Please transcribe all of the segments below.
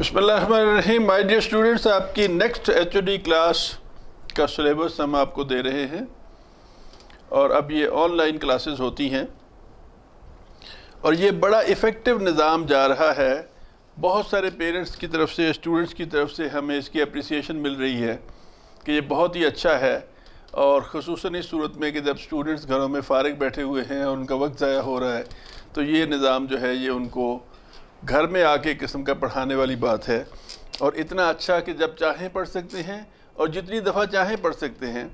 बसमीम my dear students आपकी next एच क्लास का सिलेबस हम आपको दे रहे हैं और अब ये ऑनलाइन क्लासेस होती हैं और ये बड़ा इफ़ेक्टिव निज़ाम जा रहा है बहुत सारे पेरेंट्स की तरफ से स्टूडेंट्स की तरफ से हमें इसकी अप्रिसिएशन मिल रही है कि ये बहुत ही अच्छा है और खसूस इस सूरत में कि जब स्टूडेंट्स घरों में फारग बैठे हुए हैं और उनका वक्त ज़ाया हो रहा है तो ये निज़ाम जो है ये उनको घर में आके किस्म का पढ़ाने वाली बात है और इतना अच्छा कि जब चाहें पढ़ सकते हैं और जितनी दफ़ा चाहें पढ़ सकते हैं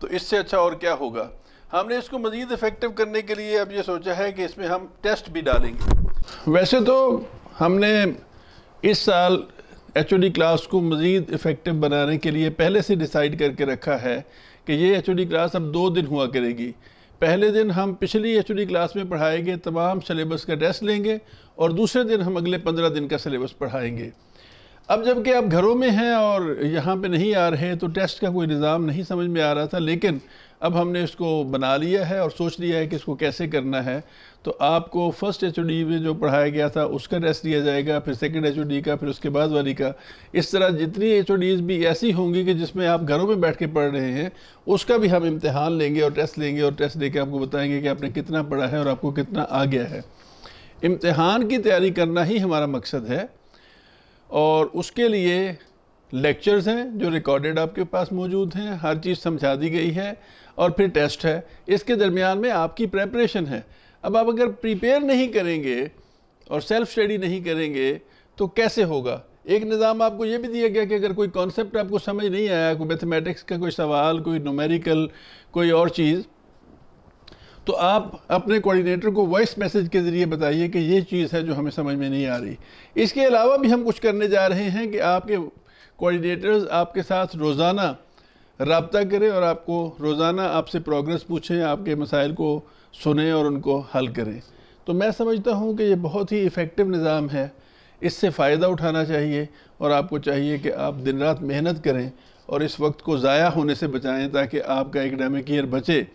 तो इससे अच्छा और क्या होगा हमने इसको मज़ीद इफ़ेक्टिव करने के लिए अब ये सोचा है कि इसमें हम टेस्ट भी डालेंगे वैसे तो हमने इस साल एच क्लास को मज़ीद इफ़ेक्टिव बनाने के लिए पहले से डिसाइड करके रखा है कि ये एच क्लास अब दो दिन हुआ करेगी पहले दिन हम पिछली एच क्लास में पढ़ाए गए तमाम सलेबस का टेस्ट लेंगे और दूसरे दिन हम अगले पंद्रह दिन का सिलेबस पढ़ाएंगे अब जबकि आप घरों में हैं और यहाँ पे नहीं आ रहे तो टेस्ट का कोई निज़ाम नहीं समझ में आ रहा था लेकिन अब हमने इसको बना लिया है और सोच लिया है कि इसको कैसे करना है तो आपको फर्स्ट एच में जो पढ़ाया गया था उसका टेस्ट दिया जाएगा फिर सेकंड एच का फिर उसके बाद वाली का इस तरह जितनी एच भी ऐसी होंगी कि जिसमें आप घरों में बैठ के पढ़ रहे हैं उसका भी हम इम्तहान लेंगे और टेस्ट लेंगे और टेस्ट दे आपको बताएंगे कि आपने कितना पढ़ा है और आपको कितना आ गया है इम्तहान की तैयारी करना ही हमारा मकसद है और उसके लिए लेक्चर्स हैं जो रिकॉर्डेड आपके पास मौजूद हैं हर चीज़ समझा दी गई है और फिर टेस्ट है इसके दरमियान में आपकी प्रेपरेशन है अब आप अगर प्रिपेयर नहीं करेंगे और सेल्फ स्टडी नहीं करेंगे तो कैसे होगा एक निज़ाम आपको ये भी दिया गया कि अगर कोई कॉन्सेप्ट आपको समझ नहीं आया कोई मैथमेटिक्स का कोई सवाल कोई नोमेरिकल कोई और चीज़ तो आप अपने कोऑर्डिनेटर को वॉइस मैसेज के ज़रिए बताइए कि ये चीज़ है जो हमें समझ में नहीं आ रही इसके अलावा भी हम कुछ करने जा रहे हैं कि आपके कोऑर्डिनेटर्स आपके साथ रोज़ाना रबता करें और आपको रोज़ाना आपसे प्रोग्रेस पूछें आपके मसाइल को सुने और उनको हल करें तो मैं समझता हूँ कि ये बहुत ही इफ़ेक्टिव निज़ाम है इससे फ़ायदा उठाना चाहिए और आपको चाहिए कि आप दिन रात मेहनत करें और इस वक्त को ज़ाया होने से बचाएं ताकि आपका एकेडमिक ईयर बचे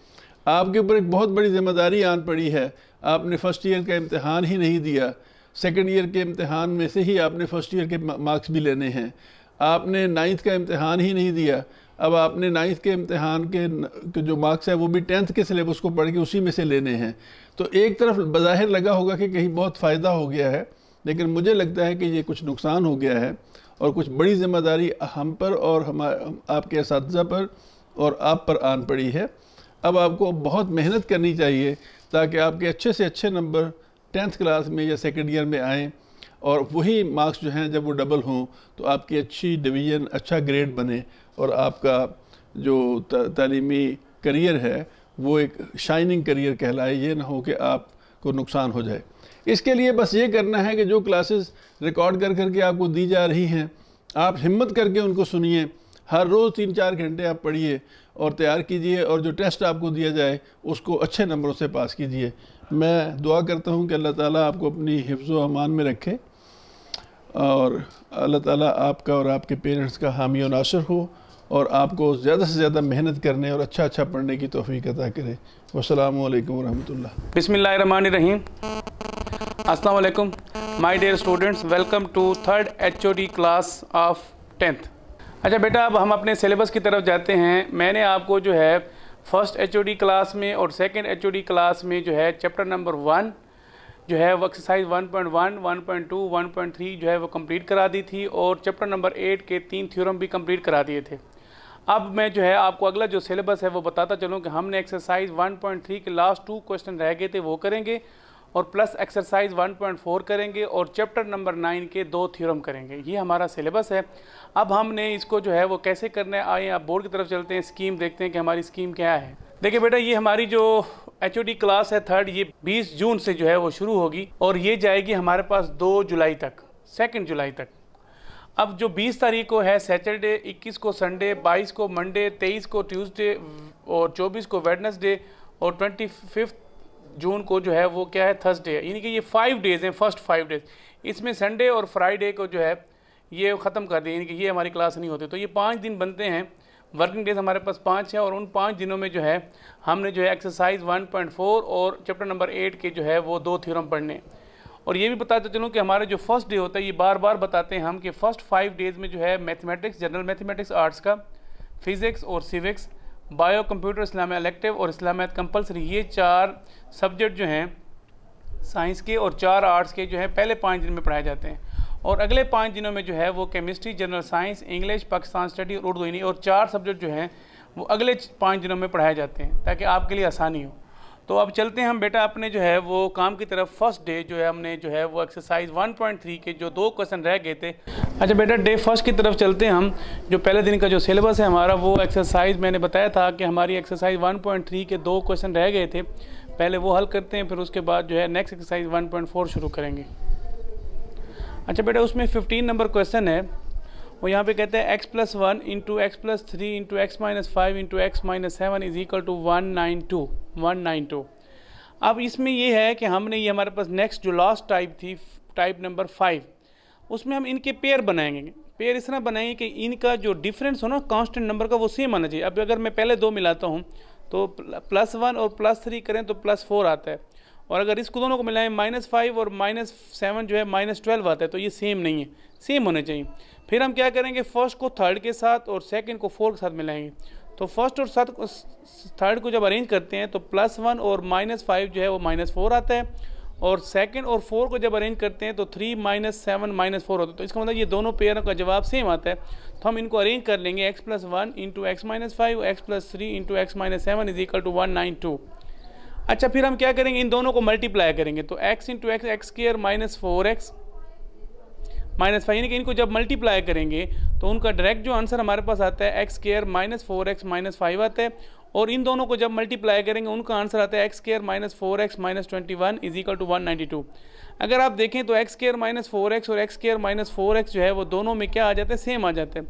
आपके ऊपर एक बहुत बड़ी जिम्मेदारी आन पड़ी है आपने फ़र्स्ट ईयर का इम्तहान ही नहीं दिया सेकेंड ईयर के इम्तहान में से ही आपने फ़र्स्ट ईयर के मार्क्स भी लेने हैं आपने नाइन्थ का इम्तहान ही नहीं दिया अब आपने नाइन्थ के इम्तहान के जो मार्क्स है वो भी टेंथ के सिलेबस को पढ़ के उसी में से लेने हैं तो एक तरफ बज़ाहिर लगा होगा कि कहीं बहुत फ़ायदा हो गया है लेकिन मुझे लगता है कि ये कुछ नुकसान हो गया है और कुछ बड़ी जिम्मेदारी हम पर और हम आपके इस पर और आप पर आन पड़ी है अब आपको बहुत मेहनत करनी चाहिए ताकि आपके अच्छे से अच्छे नंबर टेंथ क्लास में या सेकेंड ईयर में आएँ और वही मार्क्स जो हैं जब वो डबल हों तो आपकी अच्छी डिवीज़न अच्छा ग्रेड बने और आपका जो तलीमी करियर है वो एक शाइनिंग करियर कहलाए ये ना हो कि आपको नुकसान हो जाए इसके लिए बस ये करना है कि जो क्लासेस रिकॉर्ड कर करके आपको दी जा रही हैं आप हिम्मत करके उनको सुनिए हर रोज़ तीन चार घंटे आप पढ़िए और तैयार कीजिए और जो टेस्ट आपको दिया जाए उसको अच्छे नंबरों से पास कीजिए मैं दुआ करता हूँ कि अल्लाह ताला आपको अपनी हिफ्ज़ अमान में रखे और अल्लाह ताला आपका और आपके पेरेंट्स का हामी और नासर हो और आपको ज़्यादा से ज़्यादा मेहनत करने और अच्छा अच्छा पढ़ने की तोफ़ी अदा करे वालकम वरहमल बसमिल रहीम असलम my dear students welcome to third H class of tenth अच्छा बेटा अब हम अपने सिलेबस की तरफ जाते हैं मैंने आपको जो है फर्स्ट एच क्लास में और सेकेंड एच क्लास में जो है चैप्टर नंबर वन जो है वो एक्सरसाइज 1.1, 1.2, 1.3 जो है वो कंप्लीट करा दी थी और चैप्टर नंबर एट के तीन थ्योरम भी कंप्लीट करा दिए थे अब मैं जो है आपको अगला जो सिलेबस है वो बताता चलूँ कि हमने एक्सरसाइज 1.3 के लास्ट टू क्वेश्चन रह गए थे वो करेंगे और प्लस एक्सरसाइज 1.4 करेंगे और चैप्टर नंबर नाइन के दो थ्योरम करेंगे ये हमारा सिलेबस है अब हमने इसको जो है वो कैसे करने आए आप बोर्ड की तरफ चलते हैं स्कीम देखते हैं कि हमारी स्कीम क्या है देखिए बेटा ये हमारी जो एच क्लास है थर्ड ये 20 जून से जो है वो शुरू होगी और ये जाएगी हमारे पास दो जुलाई तक सेकेंड जुलाई तक अब जो 20 तारीख को है सैटरडे 21 को संडे 22 को मंडे 23 को ट्यूसडे और 24 को वेडनेसडे और ट्वेंटी जून को जो है वो क्या है थर्सडे है यानी कि ये फाइव डेज़ हैं फर्स्ट फाइव डेज़ इसमें संडे और फ्राइडे को जो है ये ख़त्म कर दिए यानी कि ये हमारी क्लास नहीं होती तो ये पाँच दिन बनते हैं वर्किंग डेज हमारे पास पाँच हैं और उन पाँच दिनों में जो है हमने जो है एक्सरसाइज 1.4 और चैप्टर नंबर एट के जो है वो दो थ्योरम पढ़ने और ये भी बताते चलूँ कि हमारे जो फर्स्ट डे होता है ये बार बार बताते हैं हम कि फ़र्स्ट फाइव डेज़ में जो है मैथमेटिक्स जनरल मैथमेटिक्स आर्ट्स का फिज़िक्स और civics bio computer Islam elective और इस्लामियात कंपलसरी ये चार सब्जेक्ट जो हैं साइंस के और चार आर्ट्स के जो हैं पहले पाँच दिन में पढ़ाए जाते हैं और अगले पाँच दिनों में जो है वो chemistry general science English Pakistan study और उर्दू और चार सब्जेक्ट जो हैं वो अगले पाँच दिनों में पढ़ाए जाते हैं ताकि आपके लिए आसानी हो तो अब चलते हैं हम बेटा अपने जो है वो काम की तरफ फर्स्ट डे जो है हमने जो है वो एक्सरसाइज 1.3 के जो दो क्वेश्चन रह गए थे अच्छा बेटा डे फर्स्ट की तरफ चलते हैं हम जो पहले दिन का जो सिलेबस है हमारा वो एक्सरसाइज मैंने बताया था कि हमारी एक्सरसाइज 1.3 के दो क्वेश्चन रह गए थे पहले वो हल करते हैं फिर उसके बाद जो है नेक्स्ट एक्सरसाइज वन शुरू करेंगे अच्छा बेटा उसमें फ़िफ्टीन नंबर क्वेश्चन है वो यहाँ पे कहते हैं x plus one into x plus three into x minus five into x minus seven is equal to one nine two one nine two अब इसमें ये है कि हमने ये हमारे पास नेक्स्ट जो लास्ट टाइप थी टाइप नंबर फाइव उसमें हम इनके पेयर बनाएंगे पेयर इस तरह बनाएंगे कि इनका जो डिफरेंस हो ना कॉन्स्टेंट नंबर का वो सेम आना चाहिए अब अगर मैं पहले दो मिलाता हूँ तो प्लस वन और प्लस थ्री करें तो प्लस फोर आता है और अगर इसको दोनों को मिलाएं माइनस फाइव और माइनस सेवन जो है माइनस ट्वेल्व आता है तो ये सेम नहीं है सेम होने चाहिए फिर हम क्या करेंगे फर्स्ट को थर्ड के साथ और सेकंड को फोर के साथ मिलाएंगे तो फर्स्ट और साथ थर्ड को जब अरेंज करते हैं तो प्लस वन और माइनस फाइव जो है वो माइनस फोर आता है और सेकंड और फोर को जब अरेंज करते हैं तो three minus seven minus four होता है तो इसका मतलब ये दोनों पेयर का जवाब सेम आता है तो हम इनको अरेंज कर लेंगे x plus one into x minus five x plus three into x minus seven is equal to one nine two अच्छा फिर हम क्या करेंगे इन दोनों को मल्टीप्लाई करेंगे तो x into x x square minus four x minus five यानी कि इनको जब मल्टीप्लाई करेंगे तो उनका डायरेक्ट जो आंसर हमारे पास आता है x square minus four x minus five आता है और इन दोनों को जब मल्टीप्लाई करेंगे उनका आंसर आता है x square minus four x minus twenty one is equal to one ninety two अगर आप देखें तो x square minus four x और x square minus four x जो है वो दोनों में क्या आ जाते हैं सेम आ जाते हैं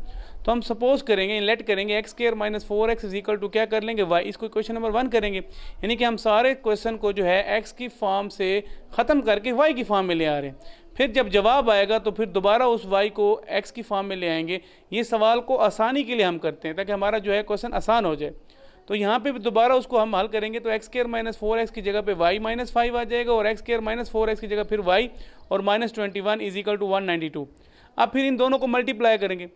तो हम सपोज करेंगे इनलेट करेंगे x square minus four x is equal to क्या कर लेंगे वाई इसको क्वेश्चन नंबर वन करेंगे यानी कि हम सारे क्वेश्चन को जो है एक्स की फॉर्म से ख़त्म करके वाई की फॉर्म में ले आ रहे हैं फिर जब जवाब आएगा तो फिर दोबारा उस वाई को एक्स की फॉर्म में ले आएंगे ये सवाल को आसानी के लिए हम करते हैं ताकि हमारा जो है क्वेश्चन आसान हो जाए तो यहाँ पे दोबारा उसको हम हल करेंगे तो x square minus four x की जगह पे वाई माइनस फाइव आ जाएगा और x square minus four x की जगह फिर वाई और minus twenty one is equal to one ninety two अब फिर इन दोनों को मल्टीप्लाई करेंगे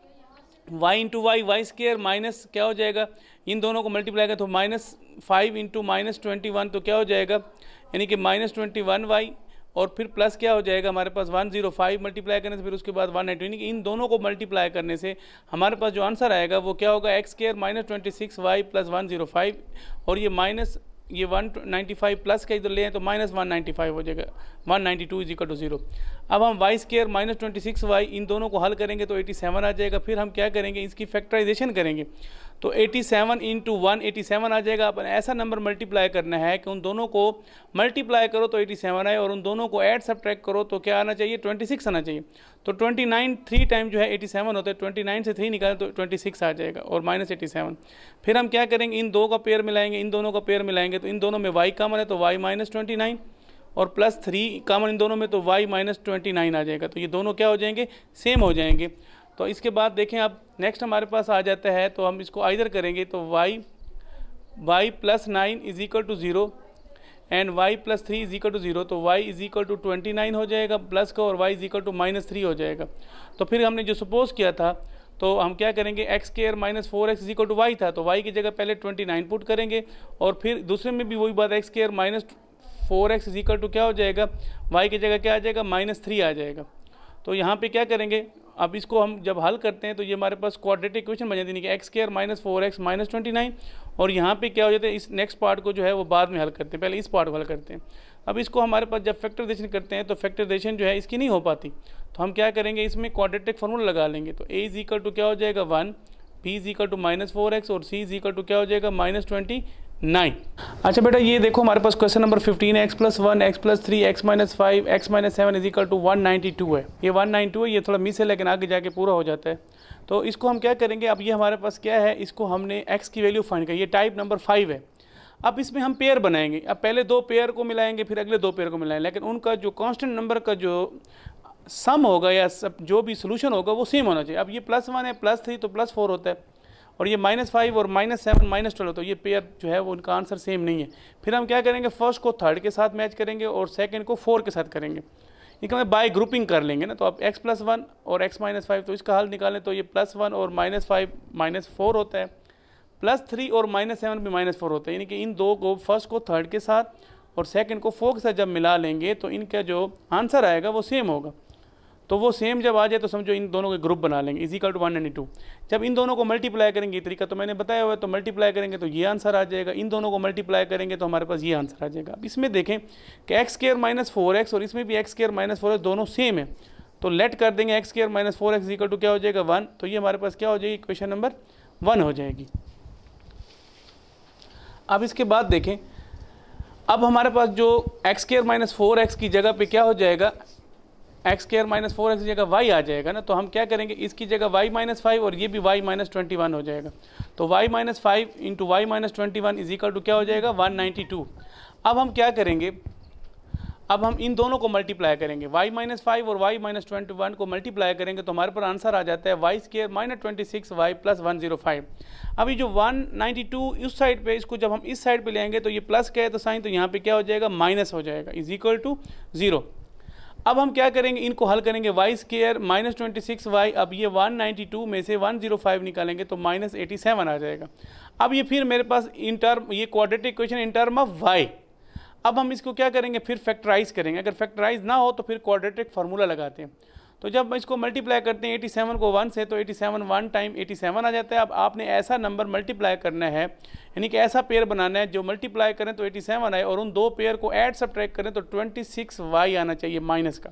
y into y y square minus क्या हो जाएगा इन दोनों को मल्टीप्लाई करें तो minus five into minus twenty one तो क्या हो जाएगा यानी कि माइनस ट्वेंटी वन वाई और फिर प्लस क्या हो जाएगा हमारे पास वन जीरो फाइव मल्टीप्लाई करने से फिर उसके बाद वन कि इन दोनों को मल्टीप्लाई करने से हमारे पास जो आंसर आएगा वो क्या होगा x square minus twenty six y plus one zero five और ये माइनस ये वन नाइन्टी फाइव प्लस का इधर लें तो माइनस वन नाइन्टी फाइव हो जाएगा one ninety two is equal to zero अब हम y square minus twenty six y इन दोनों को हल करेंगे तो एटी सेवन आ जाएगा फिर हम क्या करेंगे इसकी फैक्टराइजेशन करेंगे तो eighty seven into one eighty seven आ जाएगा अपन ऐसा नंबर मल्टीप्लाई करना है कि उन दोनों को मल्टीप्लाई करो तो एटी सेवन आए और उन दोनों को ऐड सब करो तो क्या आना चाहिए ट्वेंटी सिक्स आना चाहिए तो ट्वेंटी नाइन थ्री टाइम जो है एटी सेवन होता है ट्वेंटी नाइन से थ्री निकालें तो ट्वेंटी सिक्स आ जाएगा और माइनस एटी सेवन फिर हम क्या करेंगे इन दो का पेयर मिलाएंगे इन दोनों का पेयर मिलाएंगे तो इन दोनों में वाई कम है तो वाई माइनस ट्वेंटी नाइन और प्लस थ्री कामन इन दोनों में तो वाई माइनस ट्वेंटी नाइन आ जाएगा तो ये दोनों क्या हो जाएंगे सेम हो जाएंगे तो इसके बाद देखें अब नेक्स्ट हमारे पास आ जाता है तो हम इसको आइधर करेंगे तो y y plus nine is equal to zero and y plus three is equal to zero तो y is equal to twenty nine हो जाएगा प्लस का और y is equal to minus three हो जाएगा तो फिर हमने जो सपोज किया था तो हम क्या करेंगे x square minus four x equal to y था तो वाई की जगह पहले ट्वेंटी नाइन पुट करेंगे और फिर दूसरे में भी वही बात x square minus four x is equal to क्या हो जाएगा वाई की जगह क्या आ जाएगा माइनस थ्री आ जाएगा तो यहाँ पे क्या करेंगे अब इसको हम जब हल करते हैं तो ये हमारे पास क्वाड्रेटिक इक्वेशन बन जाती है x square minus four x minus twenty nine और यहाँ पे क्या हो जाता है इस नेक्स्ट पार्ट को जो है वो बाद में हल करते हैं पहले इस पार्ट को हल करते हैं अब इसको हमारे पास जब फैक्टराइजेशन करते हैं तो फैक्टराइजेशन जो है इसकी नहीं हो पाती तो हम क्या करेंगे इसमें क्वाड्रेटिक फार्मूला लगा लेंगे तो ए इज इक्वल टू क्या हो जाएगा one b is equal to minus four x और सी इज इक्वल टू क्या हो जाएगा माइनस ट्वेंटी नाइन अच्छा बेटा ये देखो हमारे पास question number fifteen x plus one x plus three x minus five x minus seven is equal to one ninety two है ये वन नाइन टू है ये थोड़ा मिस है लेकिन आगे जाके पूरा हो जाता है तो इसको हम क्या करेंगे अब ये हमारे पास क्या है इसको हमने एक्स की वैल्यू फाइंड कर ये टाइप नंबर फाइव है अब इसमें हम पेयर बनाएंगे अब पहले दो पेयर को मिलाएंगे फिर अगले दो पेयर को मिलाएंगे लेकिन उनका जो कांस्टेंट नंबर का जो सम होगा या सब जो भी सोल्यूशन होगा वो सेम होना चाहिए अब ये प्लस वन है प्लस थ्री तो प्लस फोर होता है और ये माइनस फाइव और माइनस सेवन माइनस ट्वेल्व तो ये पेयर जो है वो उनका आंसर सेम नहीं है फिर हम क्या करेंगे फर्स्ट को थर्ड के साथ मैच करेंगे और सेकेंड को फोर के साथ करेंगे इनका मैं बाय ग्रुपिंग कर लेंगे ना तो आप एक्स प्लस वन और एक्स माइनस फाइव तो इसका हल निकालें तो ये प्लस वन और माइनस फाइव माइनस फोर होता है प्लस थ्री और माइनस सेवन भी माइनस फोर होता है यानी कि इन दो को फर्स्ट को थर्ड के साथ और सेकेंड को फोर के साथ जब मिला लेंगे तो इनका जो आंसर आएगा वो सेम होगा तो वो सेम जब आ जाए तो समझो इन दोनों के ग्रुप बना लेंगे is equal to one and two जब इन दोनों को मल्टीप्लाई करेंगे ये तरीका तो मैंने बताया हुआ है तो मल्टीप्लाई करेंगे तो ये आंसर आ जाएगा इन दोनों को मल्टीप्लाई करेंगे तो हमारे पास ये आंसर आ जाएगा अब इसमें देखें कि x square minus four x और इसमें भी x square minus four x दोनों सेम है तो लेट कर देंगे x square minus four x equal to क्या हो जाएगा वन तो ये हमारे पास क्या हो जाएगी क्वेश्चन नंबर वन हो जाएगी अब इसके बाद देखें अब हमारे पास जो x square minus four x की जगह पे क्या हो जाएगा x square minus four x की जगह वाई आ जाएगा ना तो हम क्या करेंगे इसकी जगह वाई माइनस फाइव और ये भी वाई माइनस ट्वेंटी वन हो जाएगा तो y minus five into y minus twenty one is equal to क्या हो जाएगा वन नाइन्टी टू अब हम क्या करेंगे अब हम इन दोनों को मल्टीप्लाई करेंगे वाई माइनस फाइव और वाई माइनस ट्वेंटी वन को मल्टीप्लाई करेंगे तो हमारे पर आंसर आ जाता है y square minus twenty six y plus one zero five अभी जो वन नाइन्टी टू इस साइड पे इसको जब हम इस साइड पे लेंगे तो ये प्लस क्या है तो साइन तो यहाँ पे क्या हो जाएगा माइनस हो जाएगा इज इक्वल टू जीरो अब हम क्या करेंगे इनको हल करेंगे y square minus twenty six y अब ये वन नाइन्टी टू में से वन जीरो फाइव निकालेंगे तो माइनस एटी सेवन आ जाएगा अब ये फिर मेरे पास इन टर्म ये quadratic question in term of y अब हम इसको क्या करेंगे फिर फैक्टराइज करेंगे अगर फैक्टराइज ना हो तो फिर क्वाड्रेटिक फार्मूला लगाते हैं तो जब इसको मल्टीप्लाई करते हैं 87 को वन से तो 87 वन टाइम सेवन आ जाता है अब आपने ऐसा नंबर मल्टीप्लाई करना है यानी कि ऐसा पेयर बनाना है जो मल्टीप्लाई करें तो 87 आए और उन दो पेयर को ऐड सब करें तो 26y आना चाहिए माइनस का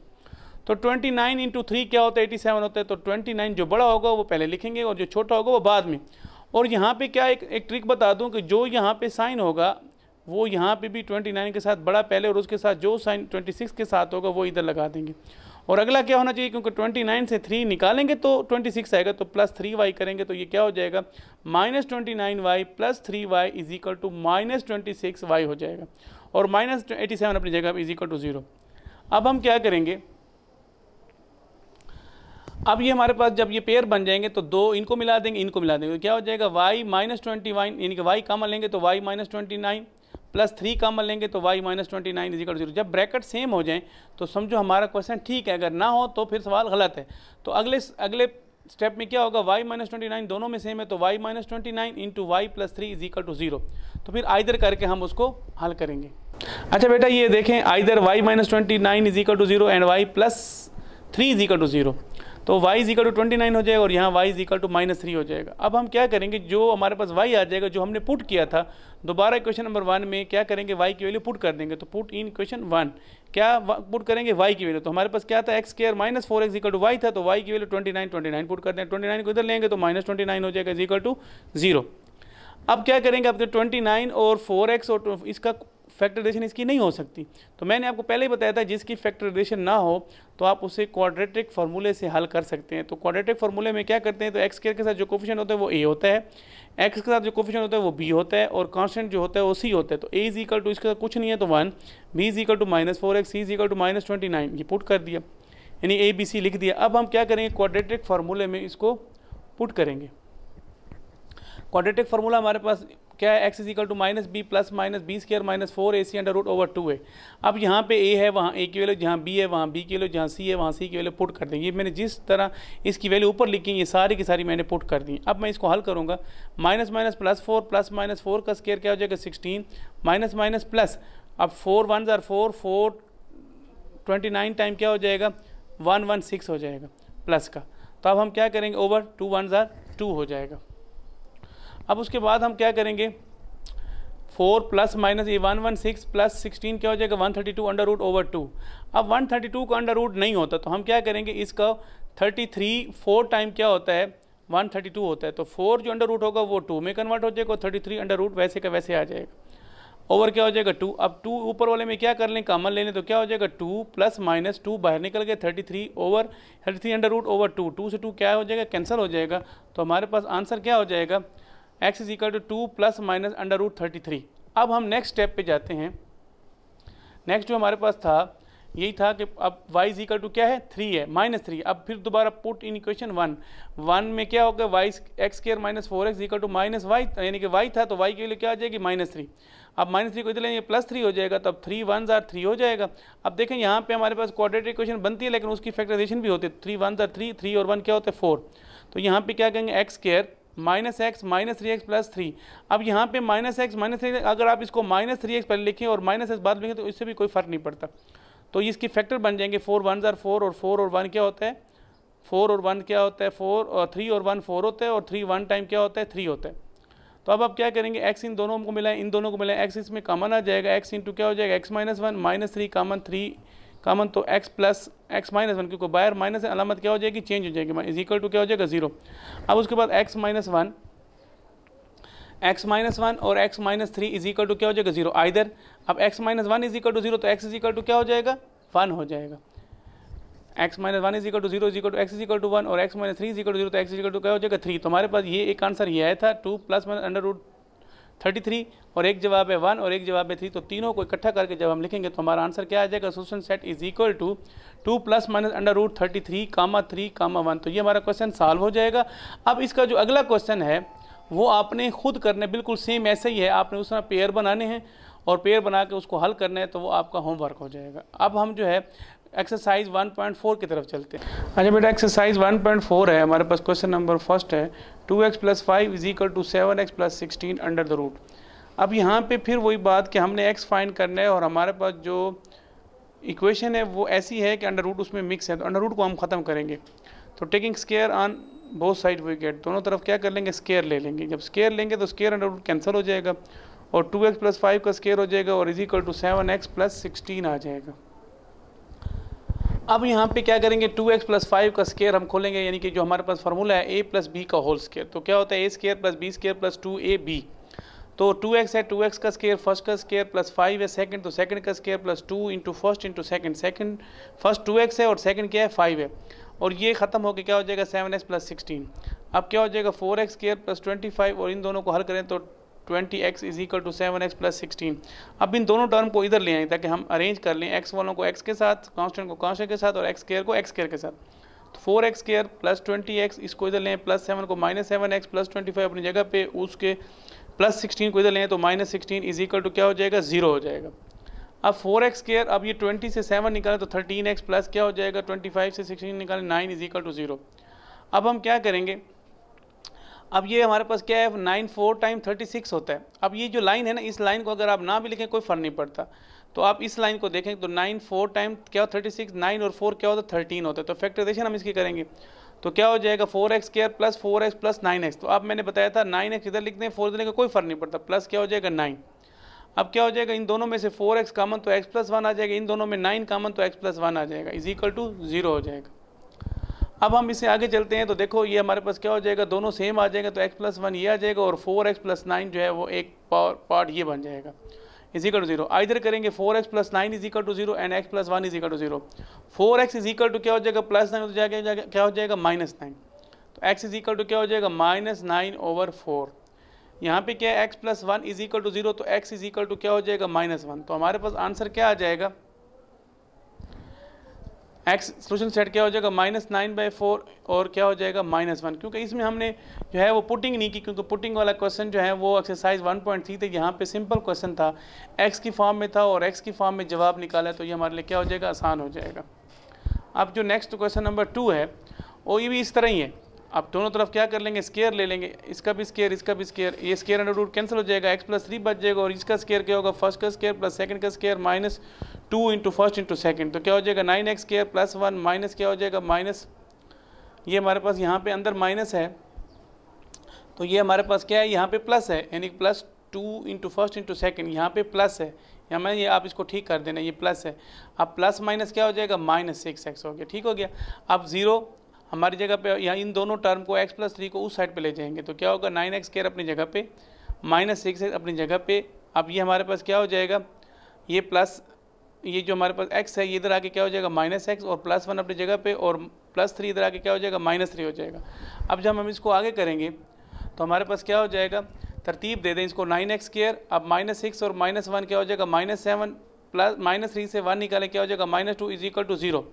तो 29 नाइन इंटू थ्री क्या होता है 87 होता है तो 29 जो बड़ा होगा वो पहले लिखेंगे और जो छोटा होगा वो बाद में और यहाँ पर क्या एक एक ट्रिक बता दूँ कि जो यहाँ पर साइन होगा वो यहाँ पर भी ट्वेंटी के साथ बड़ा पहले और उसके साथ जो साइन ट्वेंटी के साथ होगा वो इधर लगा देंगे और अगला क्या होना चाहिए क्योंकि 29 से 3 निकालेंगे तो 26 आएगा तो प्लस थ्री वाई करेंगे तो ये क्या हो जाएगा minus twenty nine y plus three y is equal to minus twenty six y हो जाएगा और माइनस एटी सेवन अपनी जगह इज इक्वल टू ज़ीरो अब हम क्या करेंगे अब ये हमारे पास जब ये पेयर बन जाएंगे तो दो इनको मिला देंगे इनको मिला देंगे तो क्या हो जाएगा वाई माइनस ट्वेंटी वाइन यानी कि वाई कम लेंगे तो y minus twenty nine plus three common लेंगे तो y minus twenty nine is equal zero जब ब्रैकेट सेम हो जाए तो समझो हमारा क्वेश्चन ठीक है अगर ना हो तो फिर सवाल गलत है तो अगले अगले स्टेप में क्या होगा वाई माइनस ट्वेंटी नाइन दोनों में सेम है तो y minus twenty nine into y plus three is to zero तो फिर आइधर करके हम उसको हल करेंगे अच्छा बेटा ये देखें either y minus twenty nine is to zero and y plus three is to zero तो y is equal to twenty nine हो जाएगा और यहाँ y is equal to minus three हो जाएगा अब हम क्या करेंगे जो हमारे पास y आ जाएगा जो हमने पुट किया था दोबारा क्वेश्चन नंबर वन में क्या करेंगे y की वैल्यू पुट कर देंगे तो पुट इन क्वेश्चन वन क्या पुट करेंगे y की वैल्यू तो हमारे पास क्या था x square minus four x equal to y था तो y की value twenty nine twenty nine put कर दें ट्वेंटी नाइन को इधर लेंगे तो माइनस ट्वेंटी नाइन हो जाएगा इज इक्वल टू जीरो अब क्या करेंगे आपके ट्वेंटी नाइन और फोर एक्स और तो इसका फैक्टराइजेशन इसकी नहीं हो सकती तो मैंने आपको पहले ही बताया था जिसकी फैक्टराइजेशन ना हो तो आप उसे क्वाड्रेटिक फार्मूले से हल कर सकते हैं तो क्वाड्रेटिक फार्मूले में क्या करते हैं तो एक्स केयर के साथ जो कोफिशन होता है वो ए होता है एक्स के साथ जो कोफिशन होता है वो बी होता है और कॉन्स्टेंट जो होता है वो सी होता है तो ए इज इक्वल टू इसके साथ कुछ नहीं है तो one b is equal to minus four x c is equal to minus twenty nine ये पुट कर दिया यानी ए बी सी लिख दिया अब हम क्या करेंगे क्वाड्रेटिक फार्मूले में इसको पुट करेंगे क्वाड्रेटिक फार्मूला हमारे पास क्या है x is equal to minus b plus minus b square minus four a c under root over two है अब यहाँ पे ए है वहाँ ए की वैल्यू जहाँ बी है वहाँ बी की वैल्यू जहाँ सी है वहाँ सी की वैल्यू पुट कर देंगे ये मैंने जिस तरह इसकी वैल्यू ऊपर लिखी ये सारी की सारी मैंने पुट कर दी अब मैं इसको हल करूँगा minus minus plus four plus minus four का स्केयर क्या हो जाएगा सिक्सटीन माइनस माइनस प्लस अब फोर वन ज़ार four four twenty nine time क्या हो जाएगा वन वन सिक्स हो जाएगा प्लस का तो अब हम क्या करेंगे ओवर टू वन ज़ार टू हो जाएगा अब उसके बाद हम क्या करेंगे फोर प्लस माइनस ये one one six plus sixteen क्या हो जाएगा one thirty two under root over two अब वन थर्टी टू का अंडर रूट नहीं होता तो हम क्या करेंगे इसका थर्टी थ्री फोर टाइम क्या होता है वन थर्टी टू होता है तो फोर जो अंडर रूट होगा वो टू में कन्वर्ट हो जाएगा थर्टी थ्री अंडर रूट वैसे का वैसे आ जाएगा ओवर क्या हो जाएगा टू अब टू ऊपर वाले में क्या कर लें कामन ले लें तो क्या हो जाएगा टू प्लस माइनस टू बाहर निकल गए thirty three over thirty three under root over two two से टू क्या हो जाएगा कैंसिल हो जाएगा तो हमारे पास आंसर क्या हो जाएगा x is equal to two plus minus under root thirty three अब हम नेक्स्ट स्टेप पे जाते हैं नेक्स्ट जो हमारे पास था यही था कि अब y इज इक्वल टू क्या है थ्री है माइनस थ्री अब फिर दोबारा put in equation one one में क्या होगा y x square minus four x equal to minus y यानी कि y था तो y के लिए क्या आ जाएगी माइनस थ्री अब माइनस थ्री को इधर लेंगे प्लस थ्री हो जाएगा तो अब थ्री वन ज़ार थ्री हो जाएगा अब देखें यहाँ पे हमारे पास क्वाड्रेटिक इक्वेशन बनती है लेकिन उसकी फैक्टराइजेशन भी होती है थ्री वन ज़ार थ्री थ्री और वन क्या होता है फोर तो यहाँ पे क्या कहेंगे x square minus x minus three x plus three अब यहाँ पे माइनस एक्स माइनस थ्री अगर आप इसको माइनस थ्री एक्स पहले लिखें और माइनस एक्स बाद लिखें तो इससे भी कोई फ़र्क नहीं पड़ता तो इसके फैक्टर बन जाएंगे फोर वन ज़ार फोर और फोर और वन क्या होता है फोर और वन क्या होता है फोर और थ्री और वन फोर होता है और थ्री वन टाइम क्या होता है थ्री होता है तो अब आप क्या करेंगे एक्स इन दोनों को मिलाएं इन दोनों को मिलाएं एक्स इसमें कॉमन आ जाएगा एक्स इंटू क्या हो जाएगा x minus one minus three common three common तो x plus x minus one क्योंकि बायर माइनस है अलामत क्या हो जाएगी चेंज हो जाएगी इज इक्वल टू क्या हो जाएगा ज़ीरो अब उसके बाद x minus one x minus one और x minus three is equal to क्या हो जाएगा जीरो आइधर अब x minus one is equal to zero तो एक्स इज इक्वल टू क्या हो जाएगा वन हो जाएगा x minus one is equal to zero is equal to x is equal to one और x minus three is equal to zero तो x is equal to क्या हो जाएगा थ्री तो हमारे पास ये एक आंसर ये आया था two plus minus under root thirty three और एक जवाब है वन और एक जवाब है थ्री तो तीनों को इकट्ठा करके जब हम लिखेंगे तो हमारा आंसर क्या आ जाएगा solution set is equal to two plus minus under root thirty three comma three comma one तो ये हमारा क्वेश्चन सॉल्व हो जाएगा अब इसका जो अगला क्वेश्चन है वो आपने खुद करने बिल्कुल सेम ऐसे ही है आपने उस पेयर बनाने हैं और पेयर बना के उसको हल करना है तो वो आपका होमवर्क हो जाएगा अब हम जो है एक्सरसाइज 1.4 की तरफ चलते हैं अच्छा बेटा एक्सरसाइज 1.4 है हमारे पास क्वेश्चन नंबर फर्स्ट है two x plus five is equal to seven x plus sixteen under the root अब यहाँ पे फिर वही बात कि हमने एक्स फाइंड करना है और हमारे पास जो इक्वेशन है वो ऐसी है कि अंडर रूट उसमें मिक्स है तो अंडर रूट को हम ख़त्म करेंगे तो taking square on both side we get दोनों तरफ क्या कर लेंगे स्केयर ले लेंगे जब स्केयर लेंगे तो स्केयर अंडर रूट कैंसिल हो जाएगा और टू एक्स प्लस फाइव का स्केयर हो जाएगा और is equal to seven x plus sixteen आ जाएगा अब यहाँ पे क्या करेंगे टू एक्स प्लस फाइव का स्केयर हम खोलेंगे यानी कि जो हमारे पास फॉर्मूला है ए प्लस बी का होल स्केयर तो क्या होता है a square plus b square plus two a b तो टू एक्स है टू एक्स का स्केयर फर्स्ट का स्केयर प्लस फाइव है सेकंड तो सेकंड का square plus two into first into second second first two x है और second क्या है फाइव है और ये ख़त्म होकर क्या हो जाएगा सेवन एक्स प्लस सिक्सटीन अब क्या हो जाएगा four x square plus twenty five और इन दोनों को हल करें तो twenty x is equal to seven x plus sixteen अब इन दोनों टर्म को इधर ले आए ताकि हम अरेंज कर लें एक्स वालों को एक्स के साथ कांस्टेंट को कॉन्स्टेंट के साथ और एक्स केयर को एक्स केयर के साथ तो four x square plus twenty x इसको इधर लें प्लस सेवन को minus seven x plus twenty five अपनी जगह पे उसके प्लस सिक्सटीन को इधर लें तो minus sixteen is equal to क्या हो जाएगा जीरो हो जाएगा अब फोर एक्स केयर अब ये ट्वेंटी से सेवन निकालें तो थर्टीन एक्स प्लस क्या हो जाएगा ट्वेंटी फाइव से सिक्सटीन निकालें nine is equal to zero अब हम क्या करेंगे अब ये हमारे पास क्या है nine four time thirty six होता है अब ये जो लाइन है ना इस लाइन को अगर आप ना भी लिखें कोई फर्क नहीं पड़ता तो आप इस लाइन को देखें तो नाइन फोर टाइम क्या थर्टी सिक्स नाइन और फोर क्या होता है थर्टीन होता है तो फैक्टराइजेशन हम इसकी करेंगे तो क्या हो जाएगा four x square plus four x plus nine x तो आप मैंने बताया था नाइन एक्स इधर लिख दें फोर देने का कोई फर्क नहीं पड़ता प्लस क्या हो जाएगा नाइन अब क्या हो जाएगा इन दोनों में से फोर एक्स कामन तो एक्स प्लस वन आ जाएगा इन दोनों में नाइन कामन तो एक्स प्लस वन आ जाएगा इज इक्वल टू जीरो हो जाएगा अब हम इससे आगे चलते हैं तो देखो ये हमारे पास क्या हो जाएगा दोनों सेम आ जाएगा तो एक्स प्लस वन ये आ जाएगा और फोर एक्स प्लस नाइन जो है वो एक पावर पार्ट ये बन जाएगा इजिकल टू जीरो इधर करेंगे four x plus nine is equal to zero and x plus one is equal to zero four x is equal to क्या हो जाएगा प्लस नाइन हो जाएगा क्या हो जाएगा माइनस नाइन तो एक्स इजिकल टू क्या हो जाएगा माइनस नाइन ओवर फोर यहाँ पे क्या है x plus one is equal to zero तो एक्स इजिकल टू क्या हो जाएगा माइनस वन तो हमारे पास आंसर क्या आ जाएगा एक्स सोल्यूशन सेट क्या हो जाएगा माइनस नाइन बाई फोर और क्या हो जाएगा माइनस वन क्योंकि इसमें हमने जो है वो पुटिंग नहीं की क्योंकि पुटिंग वाला क्वेश्चन जो है वो एक्सरसाइज वन पॉइंट थ्री थे यहाँ पर सिंपल क्वेश्चन था एक्स की फॉर्म में था और एक्स की फॉर्म में जवाब निकाला तो ये हमारे लिए क्या हो जाएगा आसान हो जाएगा अब जो नेक्स्ट क्वेश्चन नंबर टू है वो ये भी इस तरह ही है आप दोनों तरफ क्या कर लेंगे स्केयर ले लेंगे इसका भी स्केयर इसका भी स्केयर ये स्केयर अंडर रूट कैंसिल हो जाएगा एक्स प्लस थ्री बच जाएगा और इसका स्केयर क्या होगा फर्स्ट का स्केयर प्लस सेकंड का square minus two into first into second तो क्या हो जाएगा nine x square plus one minus क्या हो जाएगा माइनस ये हमारे पास यहाँ पे अंदर माइनस है तो ये हमारे पास क्या है यहाँ पे प्लस है यानी plus two into first into second यहाँ पे प्लस है या मैं ये आप इसको ठीक कर देना ये प्लस है अब प्लस माइनस क्या हो जाएगा माइनस सिक्स एक्स हो गया ठीक हो गया अब ज़ीरो हमारी जगह पे यहाँ इन दोनों टर्म को x प्लस थ्री को उस साइड पे ले जाएंगे तो क्या होगा नाइन एक्स केयर अपनी जगह पे माइनस सिक्स एक्स अपनी जगह पे अब ये हमारे पास क्या हो जाएगा ये प्लस ये जो हमारे पास x है ये इधर आके क्या हो जाएगा माइनस एक्स और प्लस वन अपनी जगह पे और प्लस थ्री इधर आके क्या हो जाएगा माइनस थ्री हो जाएगा अब जब हम इसको आगे करेंगे तो हमारे पास क्या हो जाएगा तरतीब दे दें इसको नाइन एक्स केयर अब माइनस सिक्स और माइनस वन क्या हो जाएगा minus seven plus minus three से वन निकाले क्या हो जाएगा minus two is equal to zero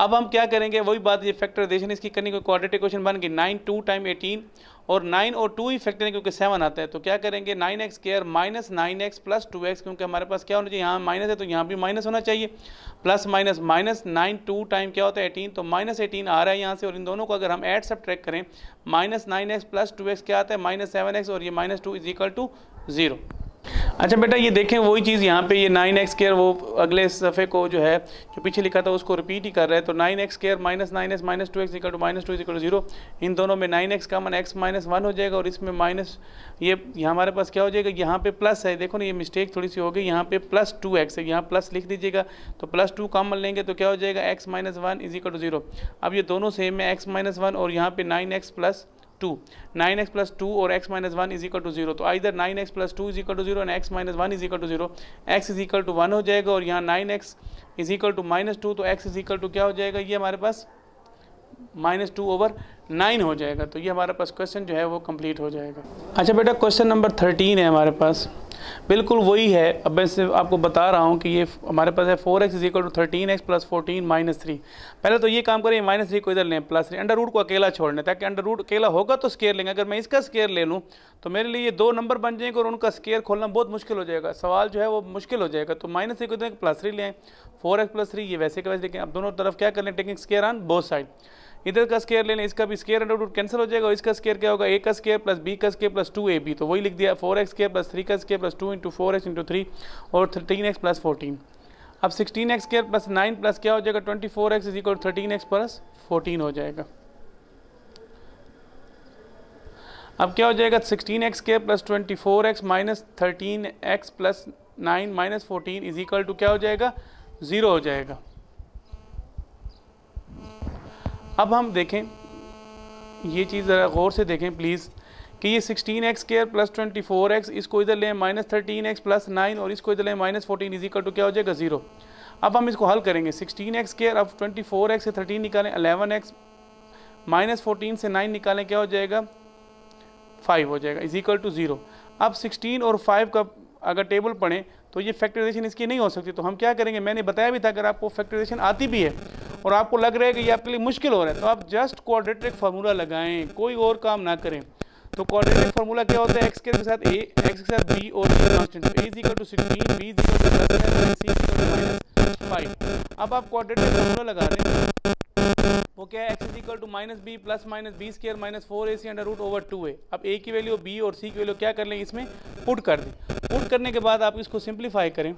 अब हम क्या करेंगे वही बात ये फैक्टर देशन इसकी करनी कोई क्वाड्रेटिक क्वेश्चन बन गई नाइन टू टाइम एटीन और नाइन और टू ही फैक्टर है क्योंकि सेवन आता है तो क्या करेंगे nine x square minus nine x plus two x क्योंकि हमारे पास क्या होना चाहिए यहाँ माइनस है तो यहाँ भी माइनस होना चाहिए plus minus minus nine two time क्या होता है एटीन तो माइनस एटीन आ रहा है यहाँ से और इन दोनों को अगर हम एड सब ट्रैक करें minus nine x plus two x क्या आता है माइनस सेवन एक्स और ये minus two is equal to zero अच्छा बेटा ये देखें वही चीज़ यहाँ पे ये नाइन एक्स केयर वो अगले सफ़े को जो है जो पीछे लिखा था उसको रिपीट ही कर रहा है तो nine x square minus nine x minus two x equal to minus two equal to zero इन दोनों में nine x common x minus one हो जाएगा और इसमें माइनस ये, यहाँ हमारे पास क्या हो जाएगा यहाँ पे प्लस है देखो ना ये मिस्टेक थोड़ी सी होगी यहाँ पे प्लस टू एक्स है यहाँ प्लस लिख दीजिएगा तो प्लस टू कामन लेंगे तो क्या हो जाएगा x minus one is equal to zero अब ये दोनों सेम है एक्स माइनस वन और यहाँ पे nine x plus two nine x plus two और x minus one is equal to zero तो इधर nine x plus two is equal to zero and x minus one is equal to zero x is equal to one हो जाएगा और यहाँ nine x is equal to minus two तो x is equal to क्या हो जाएगा ये हमारे पास माइनस टू ओवर नाइन हो जाएगा तो ये हमारे पास क्वेश्चन जो है वो कम्प्लीट हो जाएगा अच्छा बेटा क्वेश्चन नंबर थर्टीन है हमारे पास बिल्कुल वही है अब मैं सिर्फ आपको बता रहा हूँ कि ये हमारे पास है four x is equal to thirteen x plus fourteen minus three पहले तो ये काम करें माइनस थ्री को इधर लें प्लस थ्री अंडर रूट को अकेला छोड़ लें ताकि अंडर रूट अकेला होगा तो स्केयर लेंगे अगर मैं इसका स्केयर ले लूँ तो मेरे लिए ये दो नंबर बन जाएंगे और उनका स्केयर खोलना बहुत मुश्किल हो जाएगा सवाल जो है वो मुश्किल हो जाएगा तो माइनस थ्री को इधर प्लस थ्री लें फोर एक्स प्लस थ्री ये वैसे के वैसे देखें अब दोनों तरफ क्या कर लें taking square on both side इधर का स्केयर ले लें इसका भी स्केयर अंडर रूट कैंसिल हो जाएगा और इसका स्केयर क्या होगा ए का स्केयर प्लस बी का square plus two a b तो वही लिख दिया four x square plus three का square plus two into four x into three और थर्टीन एक्स प्लस फोर्टीन अब sixteen x square plus nine plus क्या हो जाएगा twenty four x is equal thirteen x plus fourteen हो जाएगा अब क्या हो जाएगा sixteen x square plus twenty four x minus thirteen x plus nine minus fourteen is equal to क्या हो जाएगा ज़ीरो हो जाएगा अब हम देखें ये चीज़ ज़रा गौर से देखें प्लीज़ कि ये sixteen x square plus twenty four x इसको इधर लें minus thirteen x plus nine और इसको इधर लें माइनस फोर्टीन इजिकल टू क्या हो जाएगा ज़ीरो अब हम इसको हल करेंगे सिक्सटीन एक्स केयर अब ट्वेंटी फोर एक्स से थर्टीन निकालें अलेवन एक्स माइनस फोर्टीन से नाइन निकालें क्या हो जाएगा फाइव हो जाएगा इजिकल टू ज़ीरो अब सिक्सटीन और फाइव का अगर टेबल पढ़ें तो ये फैक्टराइजेशन इसकी नहीं हो सकती तो हम क्या करेंगे मैंने बताया भी था अगर आपको फैक्टराइजेशन आती भी है और आपको लग रहा है कि ये आपके लिए मुश्किल हो रहा है तो आप जस्ट क्वाड्रेटिक फार्मूला लगाएं कोई और काम ना करें तो क्वाड्रेटिक फार्मूला क्या होता है एक्स के साथ ए एक्स के साथ बी और to sixteen to minus five अब आप क्वाड्रेटिक फार्मूला लगा वो क्या है x to minus b plus minus b square minus four a c under root over two अब ए की वैल्यू बी और सी की वैल्यू क्या कर लेंगे इसमें पुट कर दें पुट करने के बाद आप इसको सिंप्लीफाई करें